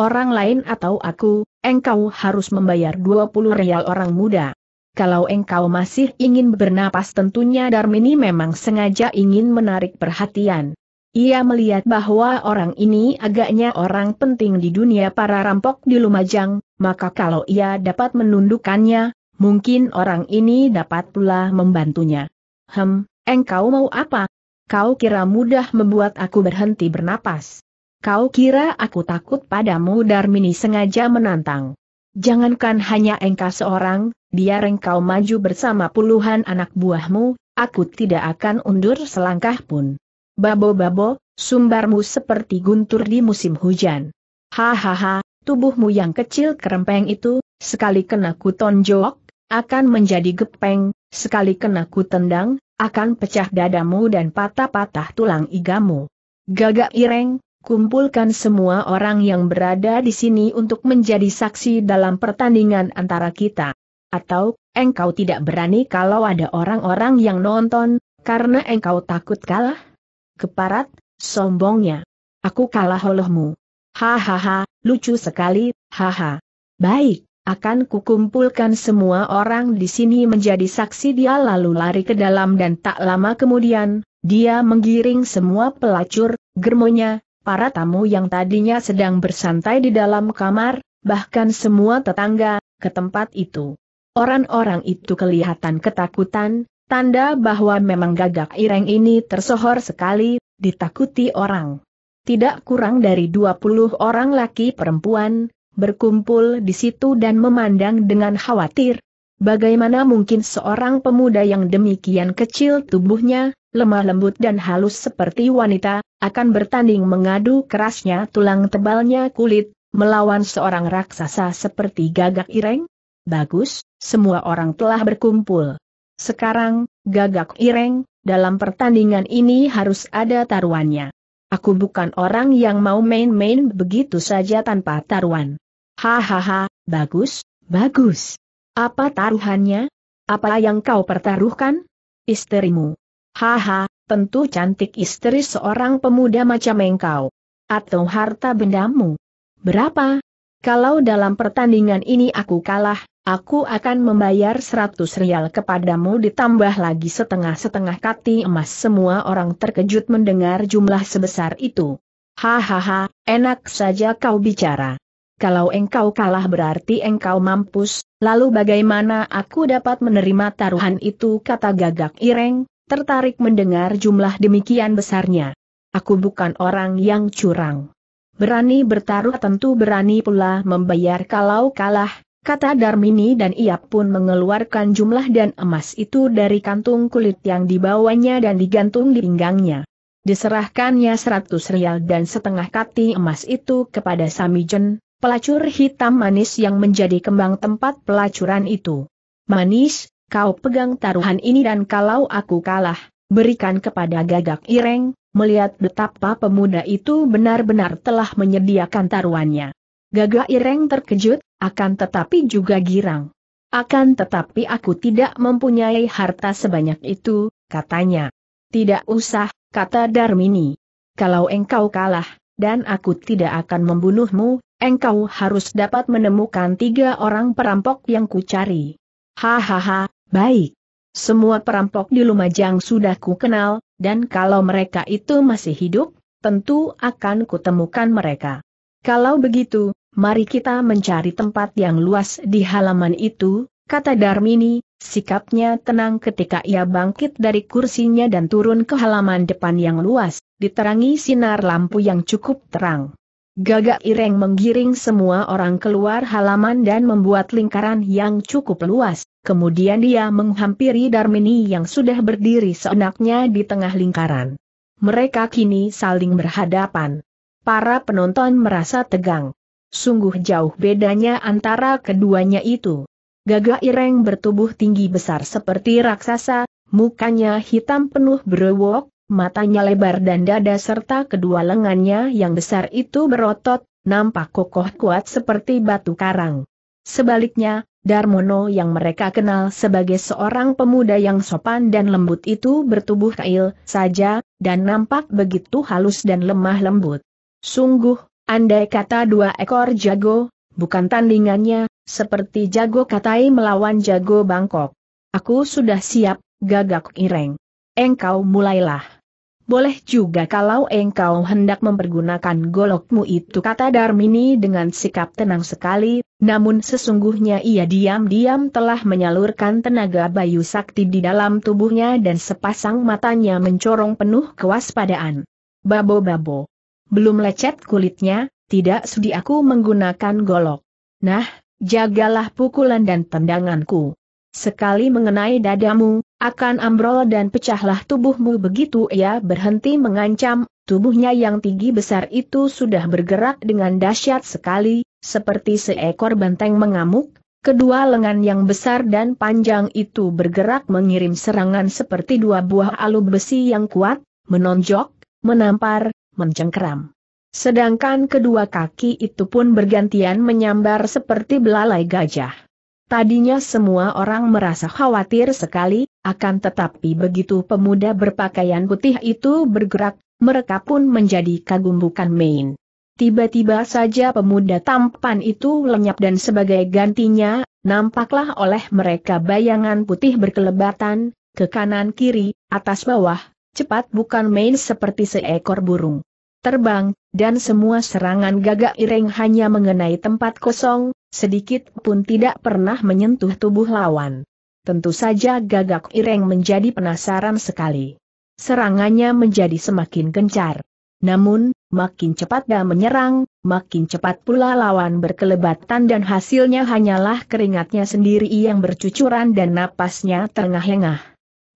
Speaker 1: Orang lain atau aku, engkau harus membayar 20 riyal orang muda. Kalau engkau masih ingin bernapas tentunya Darmini memang sengaja ingin menarik perhatian. Ia melihat bahwa orang ini agaknya orang penting di dunia para rampok di Lumajang, maka kalau ia dapat menundukkannya, mungkin orang ini dapat pula membantunya. Hem, engkau mau apa? Kau kira mudah membuat aku berhenti bernapas. Kau kira aku takut padamu Darmini sengaja menantang. Jangankan hanya engkau seorang, biar engkau maju bersama puluhan anak buahmu, aku tidak akan undur selangkah pun. Babo-babo, sumbarmu seperti guntur di musim hujan. Hahaha, tubuhmu yang kecil kerempeng itu, sekali kena ku tonjok, akan menjadi gepeng, sekali kena ku tendang, akan pecah dadamu dan patah-patah tulang igamu. Gagak ireng, kumpulkan semua orang yang berada di sini untuk menjadi saksi dalam pertandingan antara kita. Atau, engkau tidak berani kalau ada orang-orang yang nonton, karena engkau takut kalah? Keparat, sombongnya. Aku kalah olehmu. Hahaha, lucu sekali, haha. Baik, akan kukumpulkan semua orang di sini menjadi saksi dia lalu lari ke dalam dan tak lama kemudian, dia menggiring semua pelacur, germonya, para tamu yang tadinya sedang bersantai di dalam kamar, bahkan semua tetangga, ke tempat itu. Orang-orang itu kelihatan ketakutan, Tanda bahwa memang gagak ireng ini tersohor sekali, ditakuti orang. Tidak kurang dari 20 orang laki perempuan, berkumpul di situ dan memandang dengan khawatir. Bagaimana mungkin seorang pemuda yang demikian kecil tubuhnya, lemah lembut dan halus seperti wanita, akan bertanding mengadu kerasnya tulang tebalnya kulit, melawan seorang raksasa seperti gagak ireng? Bagus, semua orang telah berkumpul. Sekarang, gagak ireng, dalam pertandingan ini harus ada taruhannya. Aku bukan orang yang mau main-main begitu saja tanpa taruhan. Hahaha, bagus, bagus. Apa taruhannya? Apa yang kau pertaruhkan? Istrimu. Haha, tentu cantik istri seorang pemuda macam engkau. Atau harta bendamu. Berapa? Kalau dalam pertandingan ini aku kalah, aku akan membayar 100 rial kepadamu ditambah lagi setengah-setengah kati emas. Semua orang terkejut mendengar jumlah sebesar itu. Hahaha, enak saja kau bicara. Kalau engkau kalah berarti engkau mampus, lalu bagaimana aku dapat menerima taruhan itu kata gagak ireng, tertarik mendengar jumlah demikian besarnya. Aku bukan orang yang curang. Berani bertaruh tentu berani pula membayar kalau kalah, kata Darmini dan ia pun mengeluarkan jumlah dan emas itu dari kantung kulit yang dibawanya dan digantung di pinggangnya. Diserahkannya seratus rial dan setengah kati emas itu kepada Samijen, pelacur hitam manis yang menjadi kembang tempat pelacuran itu. Manis, kau pegang taruhan ini dan kalau aku kalah, berikan kepada gagak ireng, melihat betapa pemuda itu benar-benar telah menyediakan taruhannya. Gagak Ireng terkejut, akan tetapi juga girang. Akan tetapi aku tidak mempunyai harta sebanyak itu, katanya. Tidak usah, kata Darmini. Kalau engkau kalah, dan aku tidak akan membunuhmu, engkau harus dapat menemukan tiga orang perampok yang kucari. Hahaha, baik. Semua perampok di Lumajang sudah ku kenal, dan kalau mereka itu masih hidup, tentu akan kutemukan mereka. Kalau begitu, mari kita mencari tempat yang luas di halaman itu, kata Darmini, sikapnya tenang ketika ia bangkit dari kursinya dan turun ke halaman depan yang luas, diterangi sinar lampu yang cukup terang. Gagak Ireng menggiring semua orang keluar halaman dan membuat lingkaran yang cukup luas, Kemudian dia menghampiri Darmini yang sudah berdiri seenaknya di tengah lingkaran. Mereka kini saling berhadapan. Para penonton merasa tegang. Sungguh jauh bedanya antara keduanya itu. Gagak Ireng bertubuh tinggi besar seperti raksasa, mukanya hitam penuh berwok, matanya lebar dan dada serta kedua lengannya yang besar itu berotot, nampak kokoh kuat seperti batu karang. Sebaliknya, Darmono yang mereka kenal sebagai seorang pemuda yang sopan dan lembut itu bertubuh kail saja, dan nampak begitu halus dan lemah lembut. Sungguh, andai kata dua ekor jago, bukan tandingannya, seperti jago katai melawan jago Bangkok. Aku sudah siap, gagak ireng. Engkau mulailah. Boleh juga kalau engkau hendak mempergunakan golokmu itu kata Darmini dengan sikap tenang sekali, namun sesungguhnya ia diam-diam telah menyalurkan tenaga bayu sakti di dalam tubuhnya dan sepasang matanya mencorong penuh kewaspadaan. Babo-babo. Belum lecet kulitnya, tidak sudi aku menggunakan golok. Nah, jagalah pukulan dan tendanganku. Sekali mengenai dadamu, akan ambrol dan pecahlah tubuhmu begitu ia berhenti mengancam, tubuhnya yang tinggi besar itu sudah bergerak dengan dahsyat sekali, seperti seekor banteng mengamuk, kedua lengan yang besar dan panjang itu bergerak mengirim serangan seperti dua buah alu besi yang kuat, menonjok, menampar, mencengkeram. Sedangkan kedua kaki itu pun bergantian menyambar seperti belalai gajah. Tadinya semua orang merasa khawatir sekali, akan tetapi begitu pemuda berpakaian putih itu bergerak, mereka pun menjadi kagum bukan main. Tiba-tiba saja pemuda tampan itu lenyap dan sebagai gantinya, nampaklah oleh mereka bayangan putih berkelebatan, ke kanan kiri, atas bawah, cepat bukan main seperti seekor burung. Terbang, dan semua serangan gagak ireng hanya mengenai tempat kosong, Sedikit pun tidak pernah menyentuh tubuh lawan. Tentu saja gagak Ireng menjadi penasaran sekali. Serangannya menjadi semakin gencar. Namun, makin cepat dia menyerang, makin cepat pula lawan berkelebatan dan hasilnya hanyalah keringatnya sendiri yang bercucuran dan napasnya terengah-engah.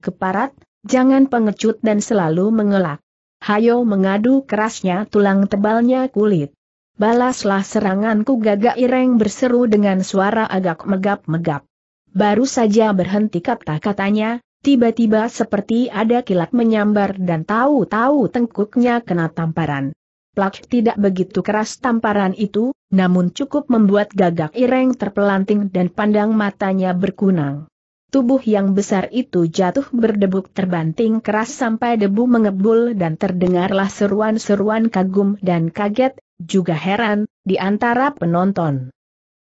Speaker 1: Keparat, jangan pengecut dan selalu mengelak. Hayo mengadu kerasnya tulang tebalnya kulit balaslah seranganku gagak ireng berseru dengan suara agak megap-megap. Baru saja berhenti kata-katanya, tiba-tiba seperti ada kilat menyambar dan tahu-tahu tengkuknya kena tamparan. Plak tidak begitu keras tamparan itu, namun cukup membuat gagak ireng terpelanting dan pandang matanya berkunang. Tubuh yang besar itu jatuh berdebuk terbanting keras sampai debu mengebul dan terdengarlah seruan-seruan kagum dan kaget, juga heran, di antara penonton.